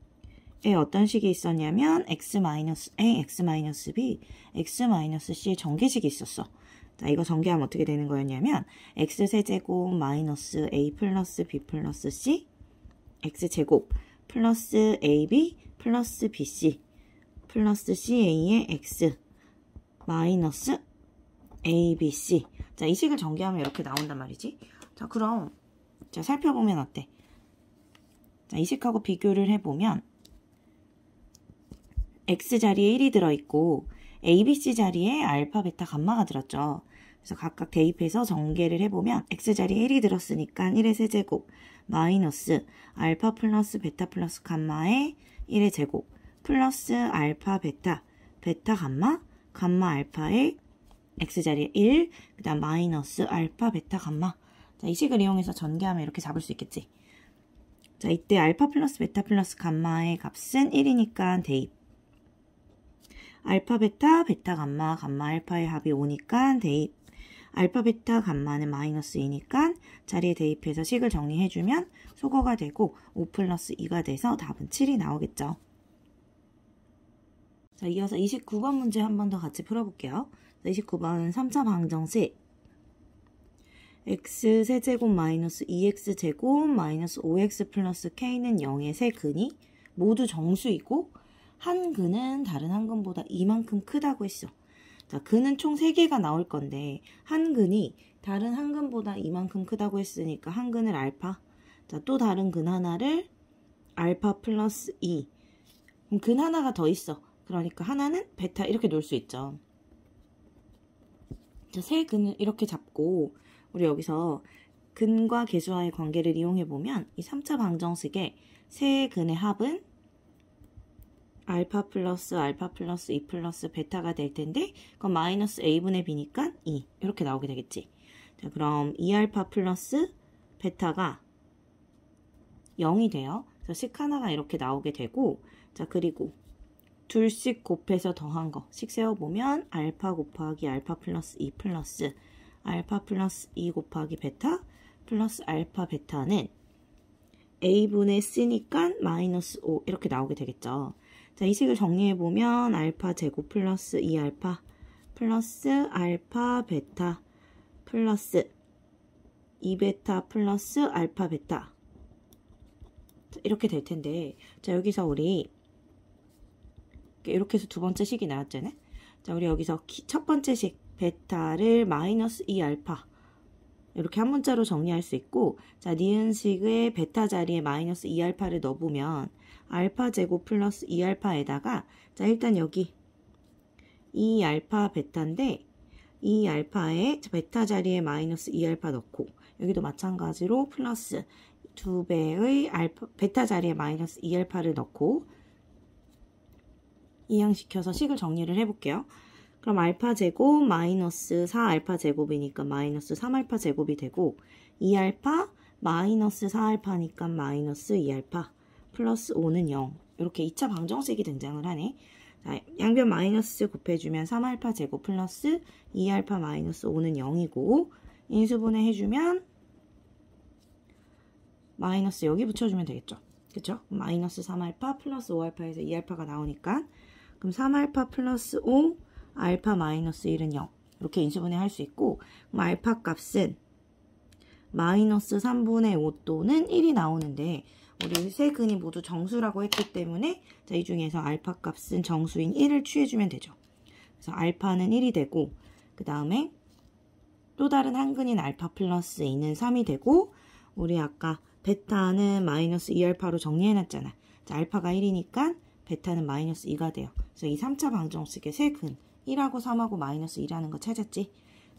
어떤 식이 있었냐면 x a, x b, x c의 전개식이 있었어. 자, 이거 전개하면 어떻게 되는 거였냐면 x 세제곱 마이너스 a 플러스 b 플러스 c, x 제곱 플러스 ab 플러스 bc 플러스 ca의 x 마이너스 abc 자, 이 식을 전개하면 이렇게 나온단 말이지. 자, 그럼 자, 살펴보면 어때? 자, 이식하고 비교를 해보면 x 자리에 1이 들어있고 abc 자리에 알파, 베타, 감마가 들었죠. 그래서 각각 대입해서 정계를 해보면 x자리에 1이 들었으니까 1의 세제곱 마이너스 알파 플러스 베타 플러스 감마의 1의 제곱 플러스 알파 베타 베타 감마 감마 알파의 x자리에 1 그다음 마이너스 알파 베타 감마 자, 이 식을 이용해서 전개하면 이렇게 잡을 수 있겠지. 자, 이때 알파 플러스 베타 플러스 감마의 값은 1이니까 대입. 알파 베타, 베타 감마, 감마 알파의 합이 5니까 대입. 알파 베타 감마는 마이너스 2니까 자리에 대입해서 식을 정리해주면 소거가 되고 5 플러스 2가 돼서 답은 7이 나오겠죠. 자, 이어서 29번 문제 한번 더 같이 풀어볼게요. 2 9번 3차 방정식 x 세제곱 마이너스 2x 제곱 마이너스 5x 플러스 k는 0의 세 근이 모두 정수이고 한 근은 다른 한 근보다 이만큼 크다고 했어. 자, 근은 총 3개가 나올 건데 한 근이 다른 한 근보다 이만큼 크다고 했으니까 한 근을 알파 자, 또 다른 근 하나를 알파 플러스 2 그럼 근 하나가 더 있어. 그러니까 하나는 베타 이렇게 놓을 수 있죠. 자, 세 근을 이렇게 잡고 우리 여기서 근과 계주와의 관계를 이용해보면 이 3차 방정식의 세 근의 합은 알파 플러스 알파 플러스 2 플러스 베타가 될 텐데 그건 마이너스 a분의 b니까 2 이렇게 나오게 되겠지. 자 그럼 2알파 플러스 베타가 0이 돼요. 그래서 식 하나가 이렇게 나오게 되고 자 그리고 둘씩 곱해서 더한 거 식 세어보면 알파 곱하기 알파 플러스 2 플러스 알파 플러스 2 곱하기 베타 플러스 알파 베타는 a분의 c니까 마이너스 5 이렇게 나오게 되겠죠. 자, 이 식을 정리해보면 알파 제곱 플러스 2알파 플러스 알파 베타 플러스 2베타 플러스 알파 베타 이렇게 될 텐데 자 여기서 우리 이렇게 해서 두 번째 식이 나왔잖아요. 자 우리 여기서 첫 번째 식 베타를 마이너스 2알파 이렇게 한 문자로 정리할 수 있고 자 니은식의 베타 자리에 마이너스 2알파를 넣어보면 알파 제곱 플러스 2알파에다가 자 일단 여기 2알파 베타인데 2알파에 베타 자리에 마이너스 2알파 넣고 여기도 마찬가지로 플러스 두배의 알파, 베타 자리에 마이너스 2알파를 넣고 이항시켜서 식을 정리를 해볼게요. 그럼 알파 제곱 마이너스 4알파 제곱이니까 마이너스 3알파 제곱이 되고 2알파 마이너스 4알파니까 마이너스 2알파 플러스 5는 0 이렇게 2차 방정식이 등장을 하네 자, 양변 마이너스 곱해주면 3알파 제곱 플러스 2알파 마이너스 5는 0이고 인수분해 해주면 마이너스 여기 붙여주면 되겠죠 그쵸? 마이너스 3알파 플러스 5알파에서 2알파가 나오니까 그럼 3알파 플러스 5 알파 마이너스 1은 0 이렇게 인수분해 할 수 있고 알파 값은 마이너스 3분의 5 또는 1이 나오는데 우리 세 근이 모두 정수라고 했기 때문에 자, 이 중에서 알파 값은 정수인 1을 취해주면 되죠. 그래서 알파는 1이 되고 그 다음에 또 다른 한 근인 알파 플러스 2는 3이 되고 우리 아까 베타는 마이너스 2알파로 정리해놨잖아. 자, 알파가 1이니까 베타는 마이너스 2가 돼요. 그래서 이 3차 방정식의 세근 1하고 3하고 마이너스 1하는 거 찾았지?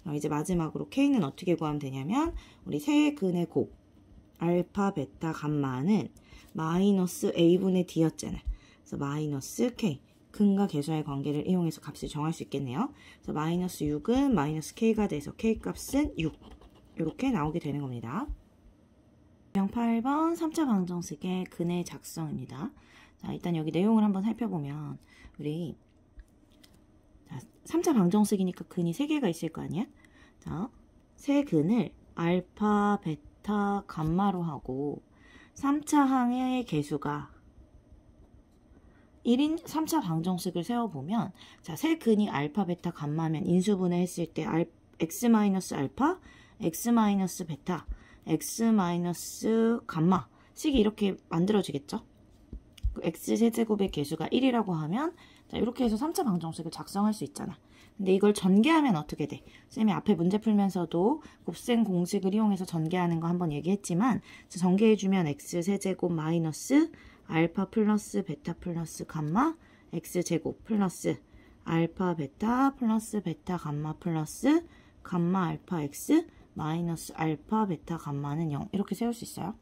그럼 어, 이제 마지막으로 K는 어떻게 구하면 되냐면 우리 세 근의 곱 알파, 베타, 감마는 마이너스 A분의 D였잖아. 그래서 마이너스 K 근과 계수의 관계를 이용해서 값을 정할 수 있겠네요. 그래서 마이너스 6은 마이너스 K가 돼서 K값은 6 이렇게 나오게 되는 겁니다. 0 8번 3차 방정식의 근의 작성입니다. 자, 일단 여기 내용을 한번 살펴보면 우리 자, 3차 방정식이니까 근이 3개가 있을 거 아니야? 자, 세 근을 알파, 베타, 감마로 하고 3차 항의 개수가 1인 3차 방정식을 세워보면 자, 세 근이 알파, 베타, 감마면 인수분해 했을 때 알, x 마이너스 알파, x 마이너스 베타, x 마이너스 감마 식이 이렇게 만들어지겠죠? 그 x 세제곱의 개수가 1이라고 하면 자, 이렇게 해서 3차 방정식을 작성할 수 있잖아. 근데 이걸 전개하면 어떻게 돼? 쌤이 앞에 문제 풀면서도 곱셈 공식을 이용해서 전개하는 거 한번 얘기했지만 전개해주면 x 세제곱 마이너스 알파 플러스 베타 플러스 감마 x 제곱 플러스 알파 베타 플러스 베타 감마 플러스 감마 알파 x 마이너스 알파 베타 감마는 0 이렇게 세울 수 있어요.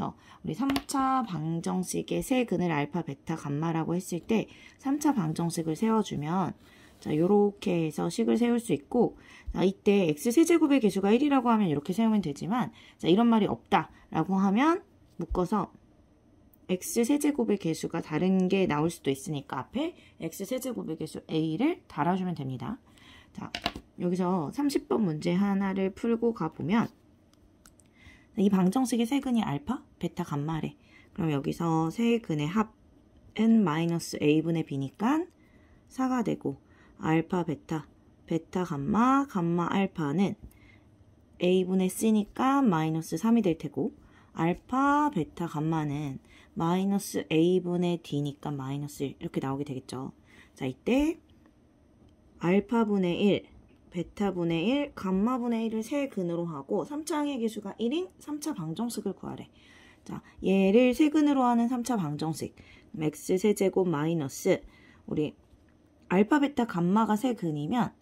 그래서 우리 3차 방정식의 세 그늘 알파 베타 감마라고 했을 때 3차 방정식을 세워주면 자 요렇게 해서 식을 세울 수 있고 자, 이때 x 세제곱의 개수가 1이라고 하면 이렇게 세우면 되지만 자 이런 말이 없다 라고 하면 묶어서 x 세제곱의 개수가 다른 게 나올 수도 있으니까 앞에 x 세제곱의 개수 a를 달아주면 됩니다. 자 여기서 30번 문제 하나를 풀고 가보면 이 방정식의 세근이 알파, 베타, 감마래. 그럼 여기서 세근의 합은 마이너스 a분의 b니까 4가 되고 알파, 베타, 베타, 감마, 감마, 알파는 a분의 c니까 마이너스 3이 될 테고 알파, 베타, 감마는 마이너스 a분의 d니까 마이너스 1 이렇게 나오게 되겠죠. 자 이때 알파분의 1, 베타분의 1, 감마분의 1을 세 근으로 하고 3차 항의 계수가 1인 3차 방정식을 구하래. 자, 얘를 세 근으로 하는 3차 방정식. 맥스 세제곱 마이너스 우리 알파, 베타, 감마가 세 근이면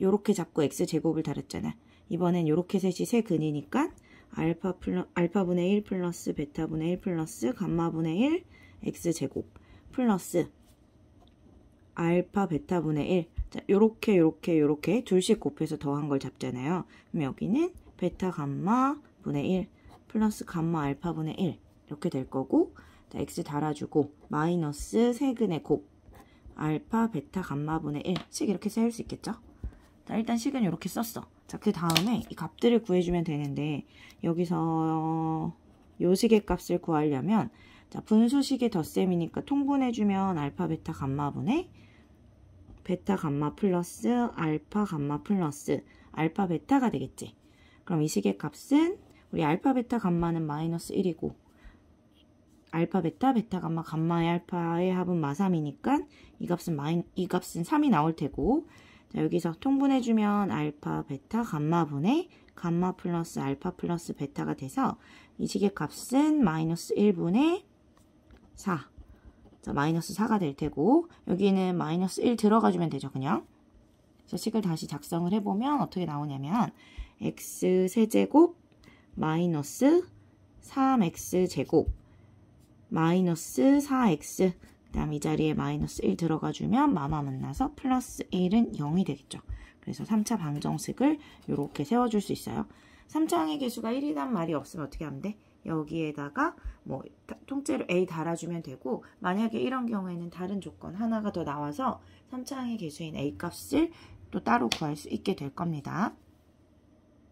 요렇게 잡고 x 제곱을 다았잖아 이번엔 요렇게 셋이 세 근이니까 알파 플러, 알파분의 1 플러스 베타분의 1 플러스 감마분의 1 x 제곱 플러스 알파 베타분의 1 자, 요렇게 요렇게 요렇게 둘씩 곱해서 더한 걸 잡잖아요. 그럼 여기는 베타 감마 분의 1 플러스 감마 알파 분의 1 이렇게 될 거고 자, x 달아주고 마이너스 세근의 곱 알파 베타 감마 분의 1씩 이렇게 세울 수 있겠죠? 자, 일단 식은 이렇게 썼어. 자, 그 다음에 이 값들을 구해주면 되는데 여기서 요 식의 값을 구하려면 자, 분수식의 덧셈이니까 통분해주면 알파 베타 감마 분의 베타 감마 플러스 알파 감마 플러스 알파 베타가 되겠지. 그럼 이 식의 값은 우리 알파 베타 감마는 마이너스 1이고 알파 베타 베타 감마 감마의 알파의 합은 마삼이니까 이 값은 마이, 이 값은 3이 나올 테고 자, 여기서 통분해주면 알파 베타 감마 분의 감마 플러스 알파 플러스 베타가 돼서 이 식의 값은 마이너스 1분의 4 자, 마이너스 4가 될 테고 여기는 마이너스 1 들어가주면 되죠. 그냥. 그래 자, 식을 다시 작성을 해보면 어떻게 나오냐면 x 세제곱 마이너스 3x 제곱 마이너스 4x 그 다음 이 자리에 마이너스 1 들어가주면 마마 만나서 플러스 1은 0이 되겠죠. 그래서 3차 방정식을 이렇게 세워줄 수 있어요. 3차항의 개수가 1이란 말이 없으면 어떻게 하면 돼? 여기에다가 뭐 통째로 A 달아주면 되고 만약에 이런 경우에는 다른 조건 하나가 더 나와서 3차항의 개수인 A 값을 또 따로 구할 수 있게 될 겁니다.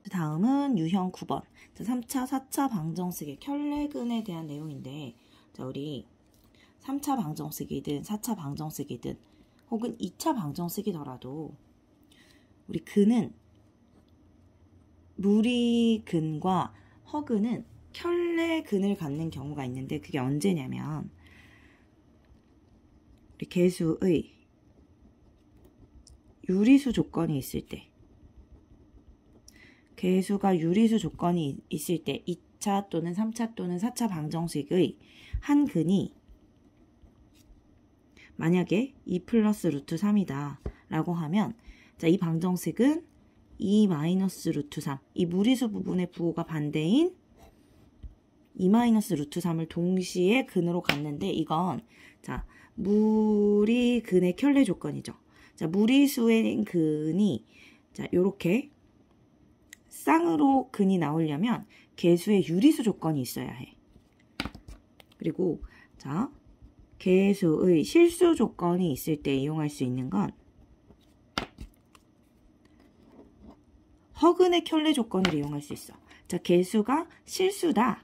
그 다음은 유형 9번 3차, 4차 방정식의 켤레근에 대한 내용인데 자, 우리 3차 방정식이든 4차 방정식이든 혹은 2차 방정식이더라도 우리 근은 무리근과 허근은 혈내 근을 갖는 경우가 있는데 그게 언제냐면 우리 개수의 유리수 조건이 있을 때 개수가 유리수 조건이 있을 때 2차 또는 3차 또는 4차 방정식의 한 근이 만약에 2 플러스 루트 3이다 라고 하면 자, 이 방정식은 2 마이너스 루트 3. 이 무리수 부분의 부호가 반대인 2-루트 3을 동시에 근으로 갔는데 이건 자 물이 근의 켤레 조건이죠. 자 무리수인 근이 자 요렇게 쌍으로 근이 나오려면 개수의 유리수 조건이 있어야 해. 그리고 자 개수의 실수 조건이 있을 때 이용할 수 있는 건 허근의 켤레 조건을 이용할 수 있어. 자, 개수가 실수다.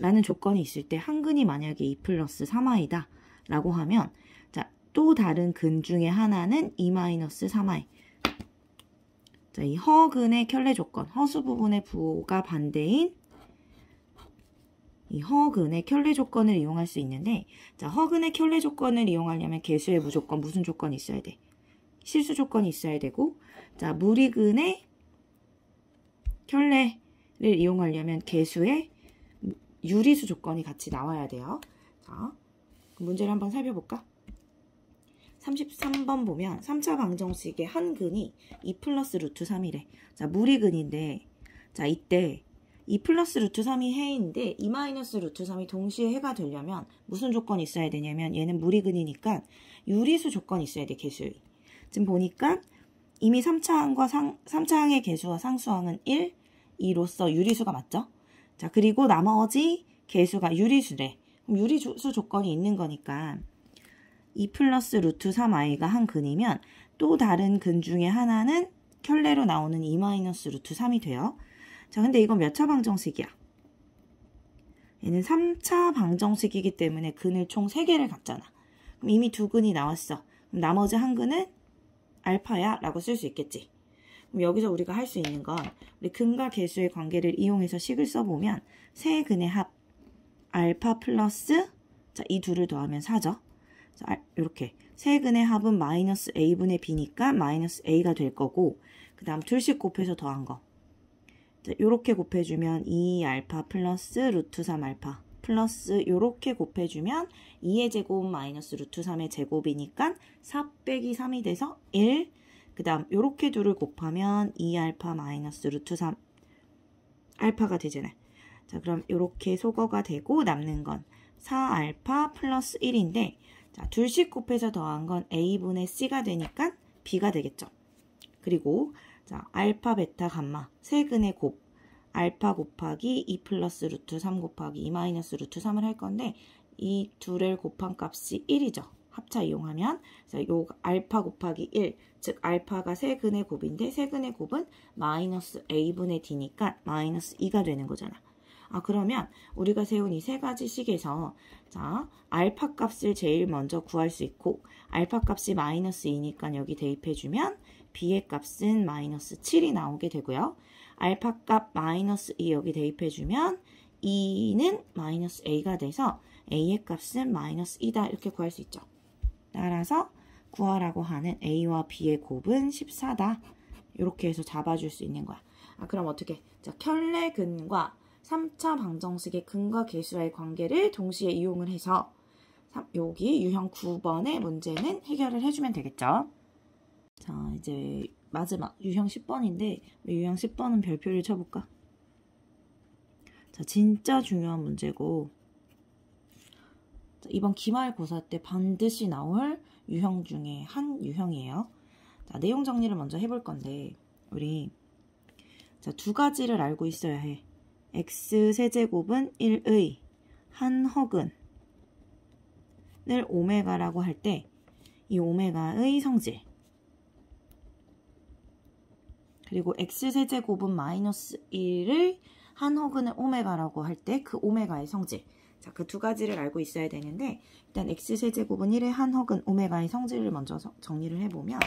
라는 조건이 있을 때 한근이 만약에 2 e 플러스 3i다 라고 하면 자, 또 다른 근 중에 하나는 2 e 마이너스 3i 자, 이 허근의 켤레 조건, 허수 부분의 부호가 반대인 이 허근의 켤레 조건을 이용할 수 있는데 자, 허근의 켤레 조건을 이용하려면 개수에 무조건 무슨 조건이 있어야 돼? 실수 조건이 있어야 되고 자, 무리근의 켤레를 이용하려면 개수에 유리수 조건이 같이 나와야 돼요. 자, 문제를 한번 살펴볼까? 33번 보면 3차 방정식의 한 근이 2 플러스 루트 3이래. 자, 무리근인데 자, 이때 2 플러스 루트 3이 해인데 2 마이너스 루트 3이 동시에 해가 되려면 무슨 조건이 있어야 되냐면 얘는 무리근이니까 유리수 조건이 있어야 돼, 개수의. 지금 보니까 이미 3차항과 상, 3차항의 개수와 상수항은 1, 2로서 유리수가 맞죠? 자, 그리고 나머지 개수가 유리수래. 유리수 조건이 있는 거니까 2 플러스 루트 3i가 한 근이면 또 다른 근 중에 하나는 켤레로 나오는 2 마이너스 루트 3이 돼요. 자, 근데 이건 몇 차 방정식이야? 얘는 3차 방정식이기 때문에 근을 총 3개를 갖잖아. 그럼 이미 두 근이 나왔어. 그럼 나머지 한 근은 알파야 라고 쓸 수 있겠지. 여기서 우리가 할 수 있는 건 우리 근과 개수의 관계를 이용해서 식을 써보면 세 근의 합 알파 플러스 자, 이 둘을 더하면 4죠. 자, 이렇게 세 근의 합은 마이너스 a분의 b니까 마이너스 a가 될 거고 그 다음 둘씩 곱해서 더한 거 자, 이렇게 곱해주면 2 알파 플러스 루트 3 알파 플러스 이렇게 곱해주면 2의 제곱 마이너스 루트 3의 제곱이니까 4 빼기 3이 돼서 1그 다음 이렇게 둘을 곱하면 2알파 마이너스 루트 3 알파가 되잖아요. 자 그럼 이렇게 소거가 되고 남는 건 4알파 플러스 1인데 자 둘씩 곱해서 더한 건 A분의 C가 되니까 B가 되겠죠. 그리고 자 알파 베타 감마 세 근의 곱 알파 곱하기 2 플러스 루트 3 곱하기 2 마이너스 루트 3을 할 건데 이 둘을 곱한 값이 1이죠. 합차 이용하면 요 알파 곱하기 1, 즉 알파가 세근의 곱인데 세근의 곱은 마이너스 a분의 d니까 마이너스 2가 되는 거잖아. 아 그러면 우리가 세운 이 세 가지 식에서 자 알파 값을 제일 먼저 구할 수 있고 알파 값이 마이너스 2니까 여기 대입해주면 b의 값은 마이너스 7이 나오게 되고요. 알파 값 마이너스 2 여기 대입해주면 2는 마이너스 a가 돼서 a의 값은 마이너스 2다 이렇게 구할 수 있죠. 따라서 구하라고 하는 A와 B의 곱은 14다. 이렇게 해서 잡아줄 수 있는 거야. 아, 그럼 어떻게? 자, 켤레근과 3차 방정식의 근과 개수와의 관계를 동시에 이용을 해서 3, 여기 유형 9번의 문제는 해결을 해주면 되겠죠. 자, 이제 마지막 유형 10번인데 유형 10번은 별표를 쳐볼까? 자, 진짜 중요한 문제고 이번 기말고사 때 반드시 나올 유형 중에 한 유형이에요. 자, 내용 정리를 먼저 해볼 건데 우리 자, 두 가지를 알고 있어야 해. x 세제곱은 1의 한 허근을 오메가라고 할 때 이 오메가의 성질 그리고 x 세제곱은 마이너스 1의한 허근을 오메가라고 할 때 그 오메가의 성질 자, 그 두 가지를 알고 있어야 되는데 일단 x세제곱은 1의 한 혹은 오메가의 성질을 먼저 정리를 해보면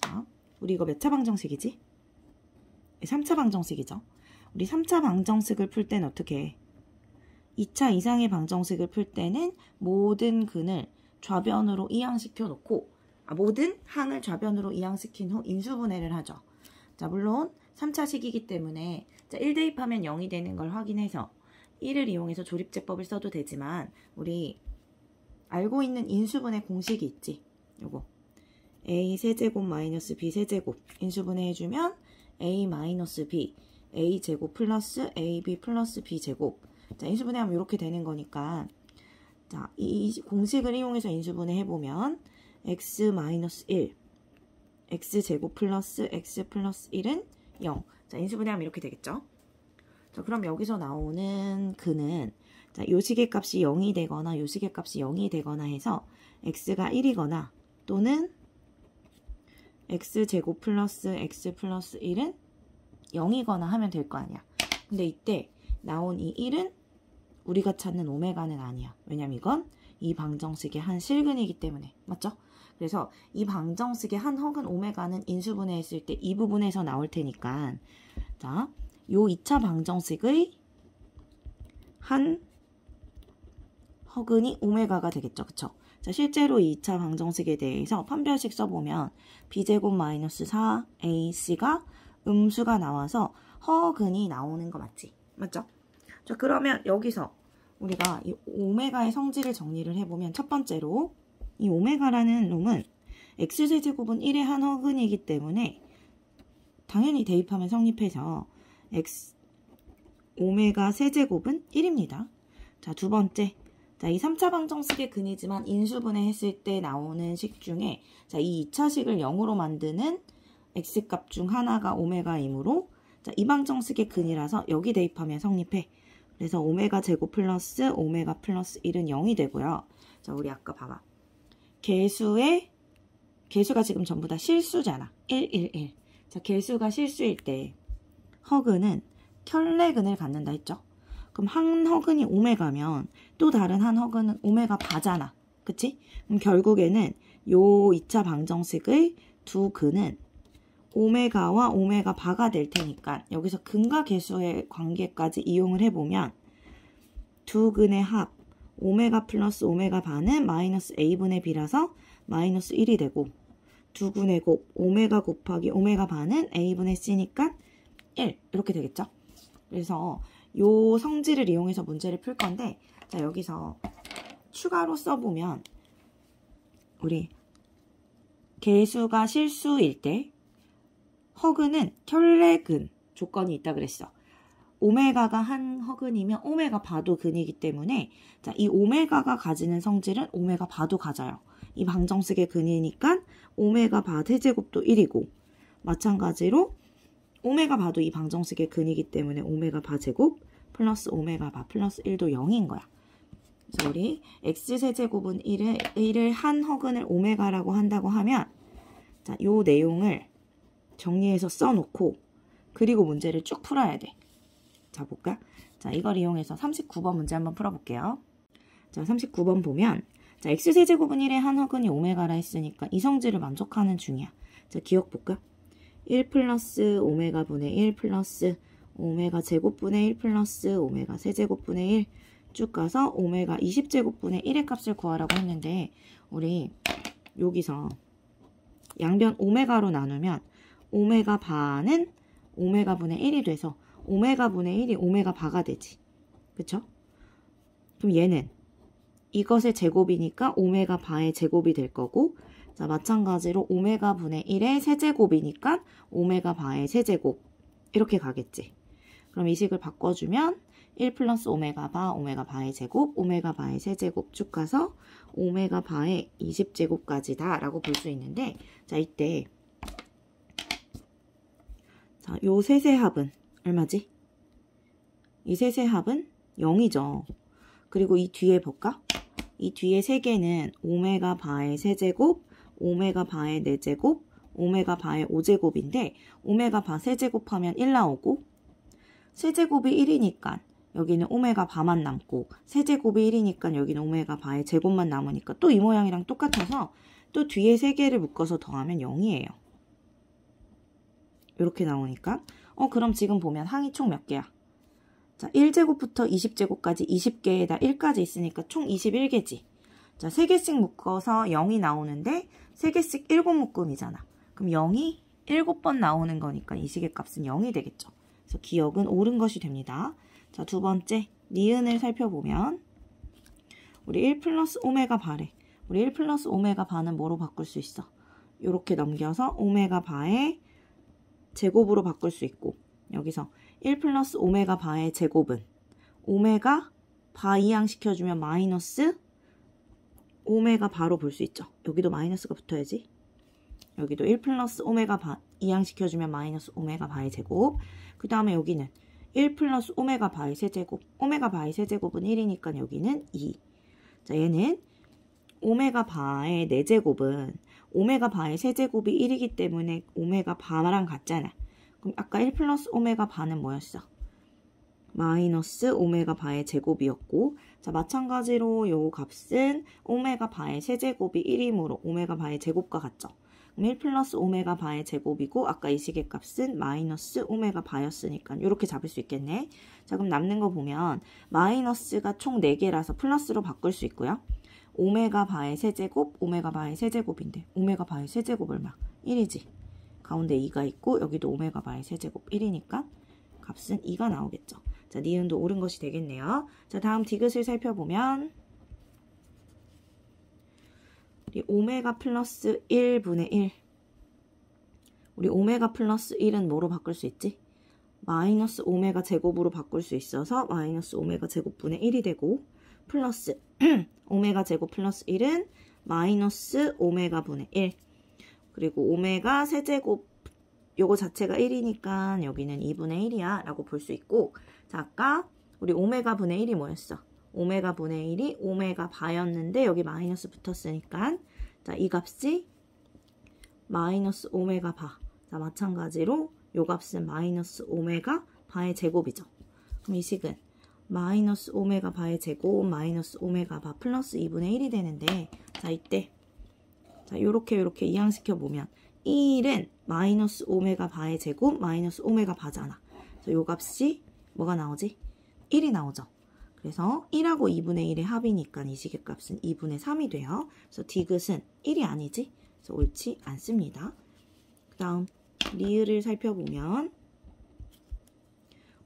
자, 우리 이거 몇 차 방정식이지? 3차 예, 방정식이죠. 우리 3차 방정식을 풀 때는 어떻게 해? 2차 이상의 방정식을 풀 때는 모든 근을 좌변으로 이항시켜 놓고 아, 모든 항을 좌변으로 이항시킨 후 인수분해를 하죠. 자 물론 3차식이기 때문에 1 대입하면 0이 되는 걸 확인해서 1을 이용해서 조립제법을 써도 되지만 우리 알고 있는 인수분의 공식이 있지. 요거 a 세제곱 마이너스 b 세제곱 인수분해 해주면 a 마이너스 b a 제곱 플러스 ab 플러스 b 제곱 자 인수분해하면 이렇게 되는 거니까 자이 공식을 이용해서 인수분해 해보면 x 마이너스 1 x 제곱 플러스 x 플러스 1은 0. 자, 인수분해하면 이렇게 되겠죠? 자, 그럼 여기서 나오는 그는 자, 요 시계 값이 0이 되거나 요 시계 값이 0이 되거나 해서 x가 1이거나 또는 x제곱 플러스 x 플러스 1은 0이거나 하면 될 거 아니야. 근데 이때 나온 이 1은 우리가 찾는 오메가는 아니야. 왜냐면 이건 이 방정식의 한 실근이기 때문에. 맞죠? 그래서 이 방정식의 한 혹은 오메가는 인수분해 했을 때 이 부분에서 나올 테니까 자요 2차 방정식의 한 허근이 오메가가 되겠죠. 그쵸? 자, 실제로 2차 방정식에 대해서 판별식 써보면 b제곱 마이너스 4ac가 음수가 나와서 허근이 나오는 거 맞지? 맞죠? 자, 그러면 여기서 우리가 이 오메가의 성질을 정리를 해보면 첫 번째로 이 오메가라는 놈은 x제곱은 1의 한 허근이기 때문에 당연히 대입하면 성립해서 x 오메가 세제곱은 1입니다. 자, 두 번째. 자, 이 3차 방정식의 근이지만 인수분해 했을 때 나오는 식 중에 자, 이 2차식을 0으로 만드는 x값 중 하나가 오메가이므로 자, 이 방정식의 근이라서 여기 대입하면 성립해. 그래서 오메가 제곱 플러스 오메가 플러스 1은 0이 되고요. 자, 우리 아까 봐봐. 개수의 개수가 지금 전부 다 실수잖아. 1, 1, 1. 자, 개수가 실수일 때 허근은 켤레근을 갖는다 했죠. 그럼 한 허근이 오메가면 또 다른 한 허근은 오메가 바잖아. 그치? 그럼 결국에는 요 2차 방정식의 두 근은 오메가와 오메가 바가 될 테니까 여기서 근과 개수의 관계까지 이용을 해보면 두 근의 합 오메가 플러스 오메가 바는 마이너스 a분의 b라서 마이너스 1이 되고 두 근의 곱 오메가 곱하기 오메가 반은 a분의 c니까 1 이렇게 되겠죠? 그래서 요 성질을 이용해서 문제를 풀 건데 자 여기서 추가로 써보면 우리 개수가 실수일 때 허근은 혈내근 조건이 있다 그랬어. 오메가가 한 허근이면 오메가 바도 근이기 때문에 자, 이 오메가가 가지는 성질은 오메가 바도 가져요. 이 방정식의 근이니까 오메가 바 세제곱도 1이고 마찬가지로 오메가 바도 이 방정식의 근이기 때문에 오메가 바 제곱 플러스 오메가 바 플러스 1도 0인 거야. 그래서 우리 x세제곱은 1을, 1을 한 허근을 오메가라고 한다고 하면 자, 요 내용을 정리해서 써놓고 그리고 문제를 쭉 풀어야 돼. 자, 볼까? 자, 이걸 이용해서 39번 문제 한번 풀어볼게요. 자, 39번 보면 자, x세제곱은 1의 한 허근이 오메가라 했으니까 이성질을 만족하는 중이야. 자, 기억 볼까? 1 플러스 오메가 분의 1 플러스 오메가 제곱분의 1 플러스 오메가 세제곱분의 1 쭉 가서 오메가 20제곱분의 1의 값을 구하라고 했는데 우리 여기서 양변 오메가로 나누면 오메가 반은 오메가 분의 1이 돼서 오메가 분의 1이 오메가 바가 되지. 그쵸? 그럼 얘는 이것의 제곱이니까 오메가 바의 제곱이 될 거고 자, 마찬가지로 오메가 분의 1의 세제곱이니까 오메가 바의 세제곱 이렇게 가겠지. 그럼 이 식을 바꿔주면 1 플러스 오메가 바, 오메가 바의 제곱, 오메가 바의 세제곱 쭉 가서 오메가 바의 20제곱까지다 라고 볼 수 있는데 자 이때 자, 요 세 세합은 얼마지? 이 세 세합은 0이죠. 그리고 이 뒤에 볼까? 이 뒤에 세 개는 오메가 바의 세제곱, 오메가 바의 4제곱, 오메가 바의 5제곱인데 오메가 바 3제곱하면 1 나오고 3제곱이 1이니까 여기는 오메가 바만 남고 3제곱이 1이니까 여기는 오메가 바의 제곱만 남으니까 또 이 모양이랑 똑같아서 또 뒤에 3개를 묶어서 더하면 0이에요. 이렇게 나오니까 어 그럼 지금 보면 항이 총 몇 개야? 자 1제곱부터 20제곱까지 20개에다 1까지 있으니까 총 21개지. 자 3개씩 묶어서 0이 나오는데 3개씩 7묶음이잖아. 그럼 0이 7번 나오는 거니까 이 시계값은 0이 되겠죠. 그래서 기억은 옳은 것이 됩니다. 자, 두 번째 니은을 살펴보면 우리 1 플러스 오메가 바래. 우리 1 플러스 오메가 바는 뭐로 바꿀 수 있어? 이렇게 넘겨서 오메가 바의 제곱으로 바꿀 수 있고 여기서 1 플러스 오메가 바의 제곱은 오메가 바 이항 시켜주면 마이너스 오메가 바로 볼 수 있죠. 여기도 마이너스가 붙어야지. 여기도 1 플러스 오메가 바 이항시켜주면 마이너스 오메가 바의 제곱 그 다음에 여기는 1 플러스 오메가 바의 세제곱 오메가 바의 세제곱은 1이니까 여기는 2. 자 얘는 오메가 바의 네제곱은 오메가 바의 세제곱이 1이기 때문에 오메가 바랑 같잖아. 그럼 아까 1 플러스 오메가 바는 뭐였어? 마이너스 오메가 바의 제곱이었고 자 마찬가지로 요 값은 오메가 바의 세제곱이 1이므로 오메가 바의 제곱과 같죠. 1 플러스 오메가 바의 제곱이고 아까 이 식의 값은 마이너스 오메가 바였으니까 이렇게 잡을 수 있겠네. 자 그럼 남는 거 보면 마이너스가 총 4개라서 플러스로 바꿀 수 있고요. 오메가 바의 세제곱, 오메가 바의 세제곱인데 오메가 바의 세제곱을 막 1이지. 가운데 2가 있고 여기도 오메가 바의 세제곱 1이니까 값은 2가 나오겠죠. 자, 니은도 옳은 것이 되겠네요. 자, 다음 디귿을 살펴보면 우리 오메가 플러스 1분의 1 우리 오메가 플러스 1은 뭐로 바꿀 수 있지? 마이너스 오메가 제곱으로 바꿀 수 있어서 마이너스 오메가 제곱분의 1이 되고 플러스 (clears throat) 오메가 제곱 플러스 1은 마이너스 오메가 분의 1 그리고 오메가 세제곱 요거 자체가 1이니까 여기는 2분의 1이야 라고 볼 수 있고 자, 아까 우리 오메가 분의 1이 뭐였어? 오메가 분의 1이 오메가 바였는데 여기 마이너스 붙었으니까 자, 이 값이 마이너스 오메가 바. 자, 마찬가지로 요 값은 마이너스 오메가 바의 제곱이죠. 그럼 이 식은 마이너스 오메가 바의 제곱 마이너스 오메가 바 플러스 2분의 1이 되는데 자, 이때 자, 요렇게 요렇게 이항시켜 보면 1은 마이너스 오메가 바의 제곱 마이너스 오메가 바잖아. 그래서 요 값이 뭐가 나오지? 1이 나오죠. 그래서 1하고 2분의 1의 합이니까 이 시계값은 2분의 3이 돼요. 그래서 디귿은 1이 아니지? 그래서 옳지 않습니다. 그 다음 리을을 살펴보면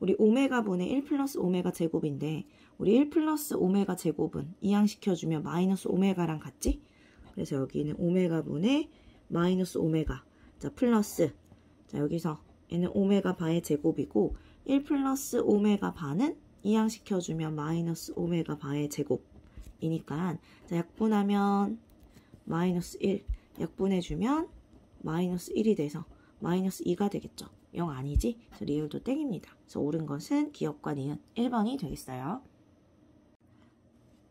우리 오메가 분의 1 플러스 오메가 제곱인데 우리 1 플러스 오메가 제곱은 이항시켜주면 마이너스 오메가랑 같지? 그래서 여기는 오메가 분의 마이너스 오메가 자 플러스 자 여기서 얘는 오메가 바의 제곱이고 1 플러스 오메가 반은 이항시켜주면 마이너스 오메가 반의 제곱이니까 자, 약분하면 마이너스 1, 약분해주면 마이너스 1이 돼서 마이너스 2가 되겠죠. 0 아니지? 그래서 리을도 땡입니다. 그래서 옳은 것은 기억과 니은 1번이 되겠어요.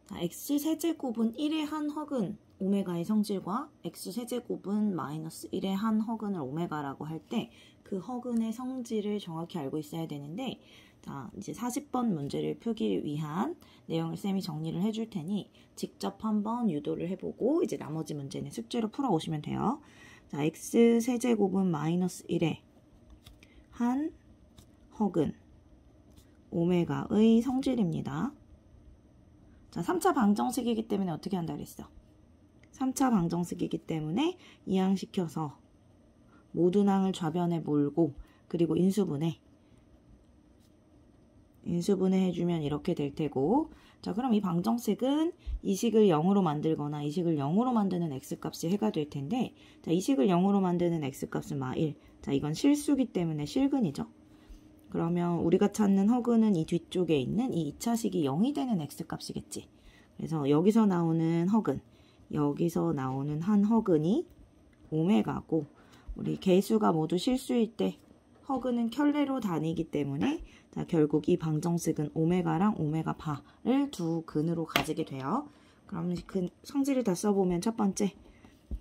자, x 세제곱은 1의 한 허근 오메가의 성질과 x세제곱은 마이너스 1의 한 허근을 오메가라고 할 때 그 허근의 성질을 정확히 알고 있어야 되는데 자 이제 40번 문제를 풀기 위한 내용을 쌤이 정리를 해줄 테니 직접 한번 유도를 해보고 이제 나머지 문제는 숙제로 풀어오시면 돼요. 자 x세제곱은 마이너스 1의 한 허근 오메가의 성질입니다. 자 3차 방정식이기 때문에 어떻게 한다 고 그랬어? 3차 방정식이기 때문에 이항시켜서 모든 항을 좌변에 몰고 그리고 인수분해 인수분해 해주면 이렇게 될 테고 자 그럼 이 방정식은 이 식을 0으로 만들거나 이 식을 0으로 만드는 x값이 해가 될 텐데 자, 이 식을 0으로 만드는 x값은 마1 자 이건 실수기 때문에 실근이죠 그러면 우리가 찾는 허근은 이 뒤쪽에 있는 이 2차식이 0이 되는 x값이겠지 그래서 여기서 나오는 허근 여기서 나오는 한 허근이 오메가고 우리 개수가 모두 실수일 때 허근은 켤레로 다니기 때문에 자, 결국 이 방정식은 오메가랑 오메가 바를 두 근으로 가지게 돼요. 그럼 그 성질을 다 써보면 첫 번째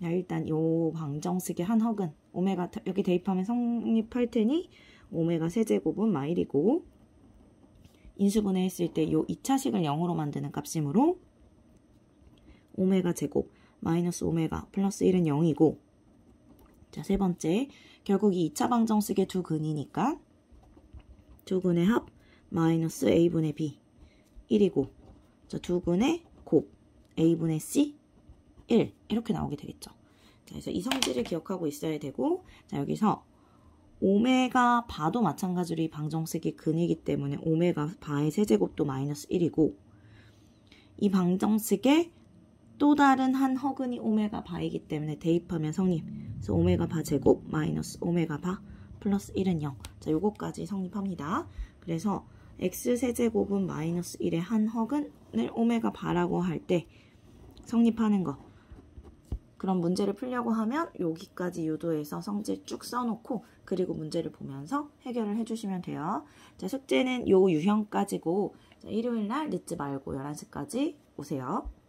야, 일단 요 방정식의 한 허근 오메가 여기 대입하면 성립할 테니 오메가 세제곱은 마일이고 인수분해했을 때요 2차식을 0으로 만드는 값이므로 오메가 제곱 마이너스 오메가 플러스 1은 0이고 자, 세 번째 결국 이 2차 방정식의 두 근이니까 두 근의 합 마이너스 a분의 b 1이고 자, 두 근의 곱 a분의 c 1 이렇게 나오게 되겠죠. 자, 그래서 이 성질을 기억하고 있어야 되고 자, 여기서 오메가 바도 마찬가지로 이 방정식이 근이기 때문에 오메가 바의 세제곱도 마이너스 1이고 이 방정식의 또 다른 한 허근이 오메가 바이기 때문에 대입하면 성립. 그래서 오메가 바 제곱 마이너스 오메가 바 플러스 1은 0. 자, 요거까지 성립합니다. 그래서 x 세제곱은 마이너스 1의 한 허근을 오메가 바라고 할 때 성립하는 거. 그럼 문제를 풀려고 하면 여기까지 유도해서 성질 쭉 써놓고 그리고 문제를 보면서 해결을 해주시면 돼요. 자, 숙제는 요 유형까지고 자, 일요일 날 늦지 말고 11시까지 오세요.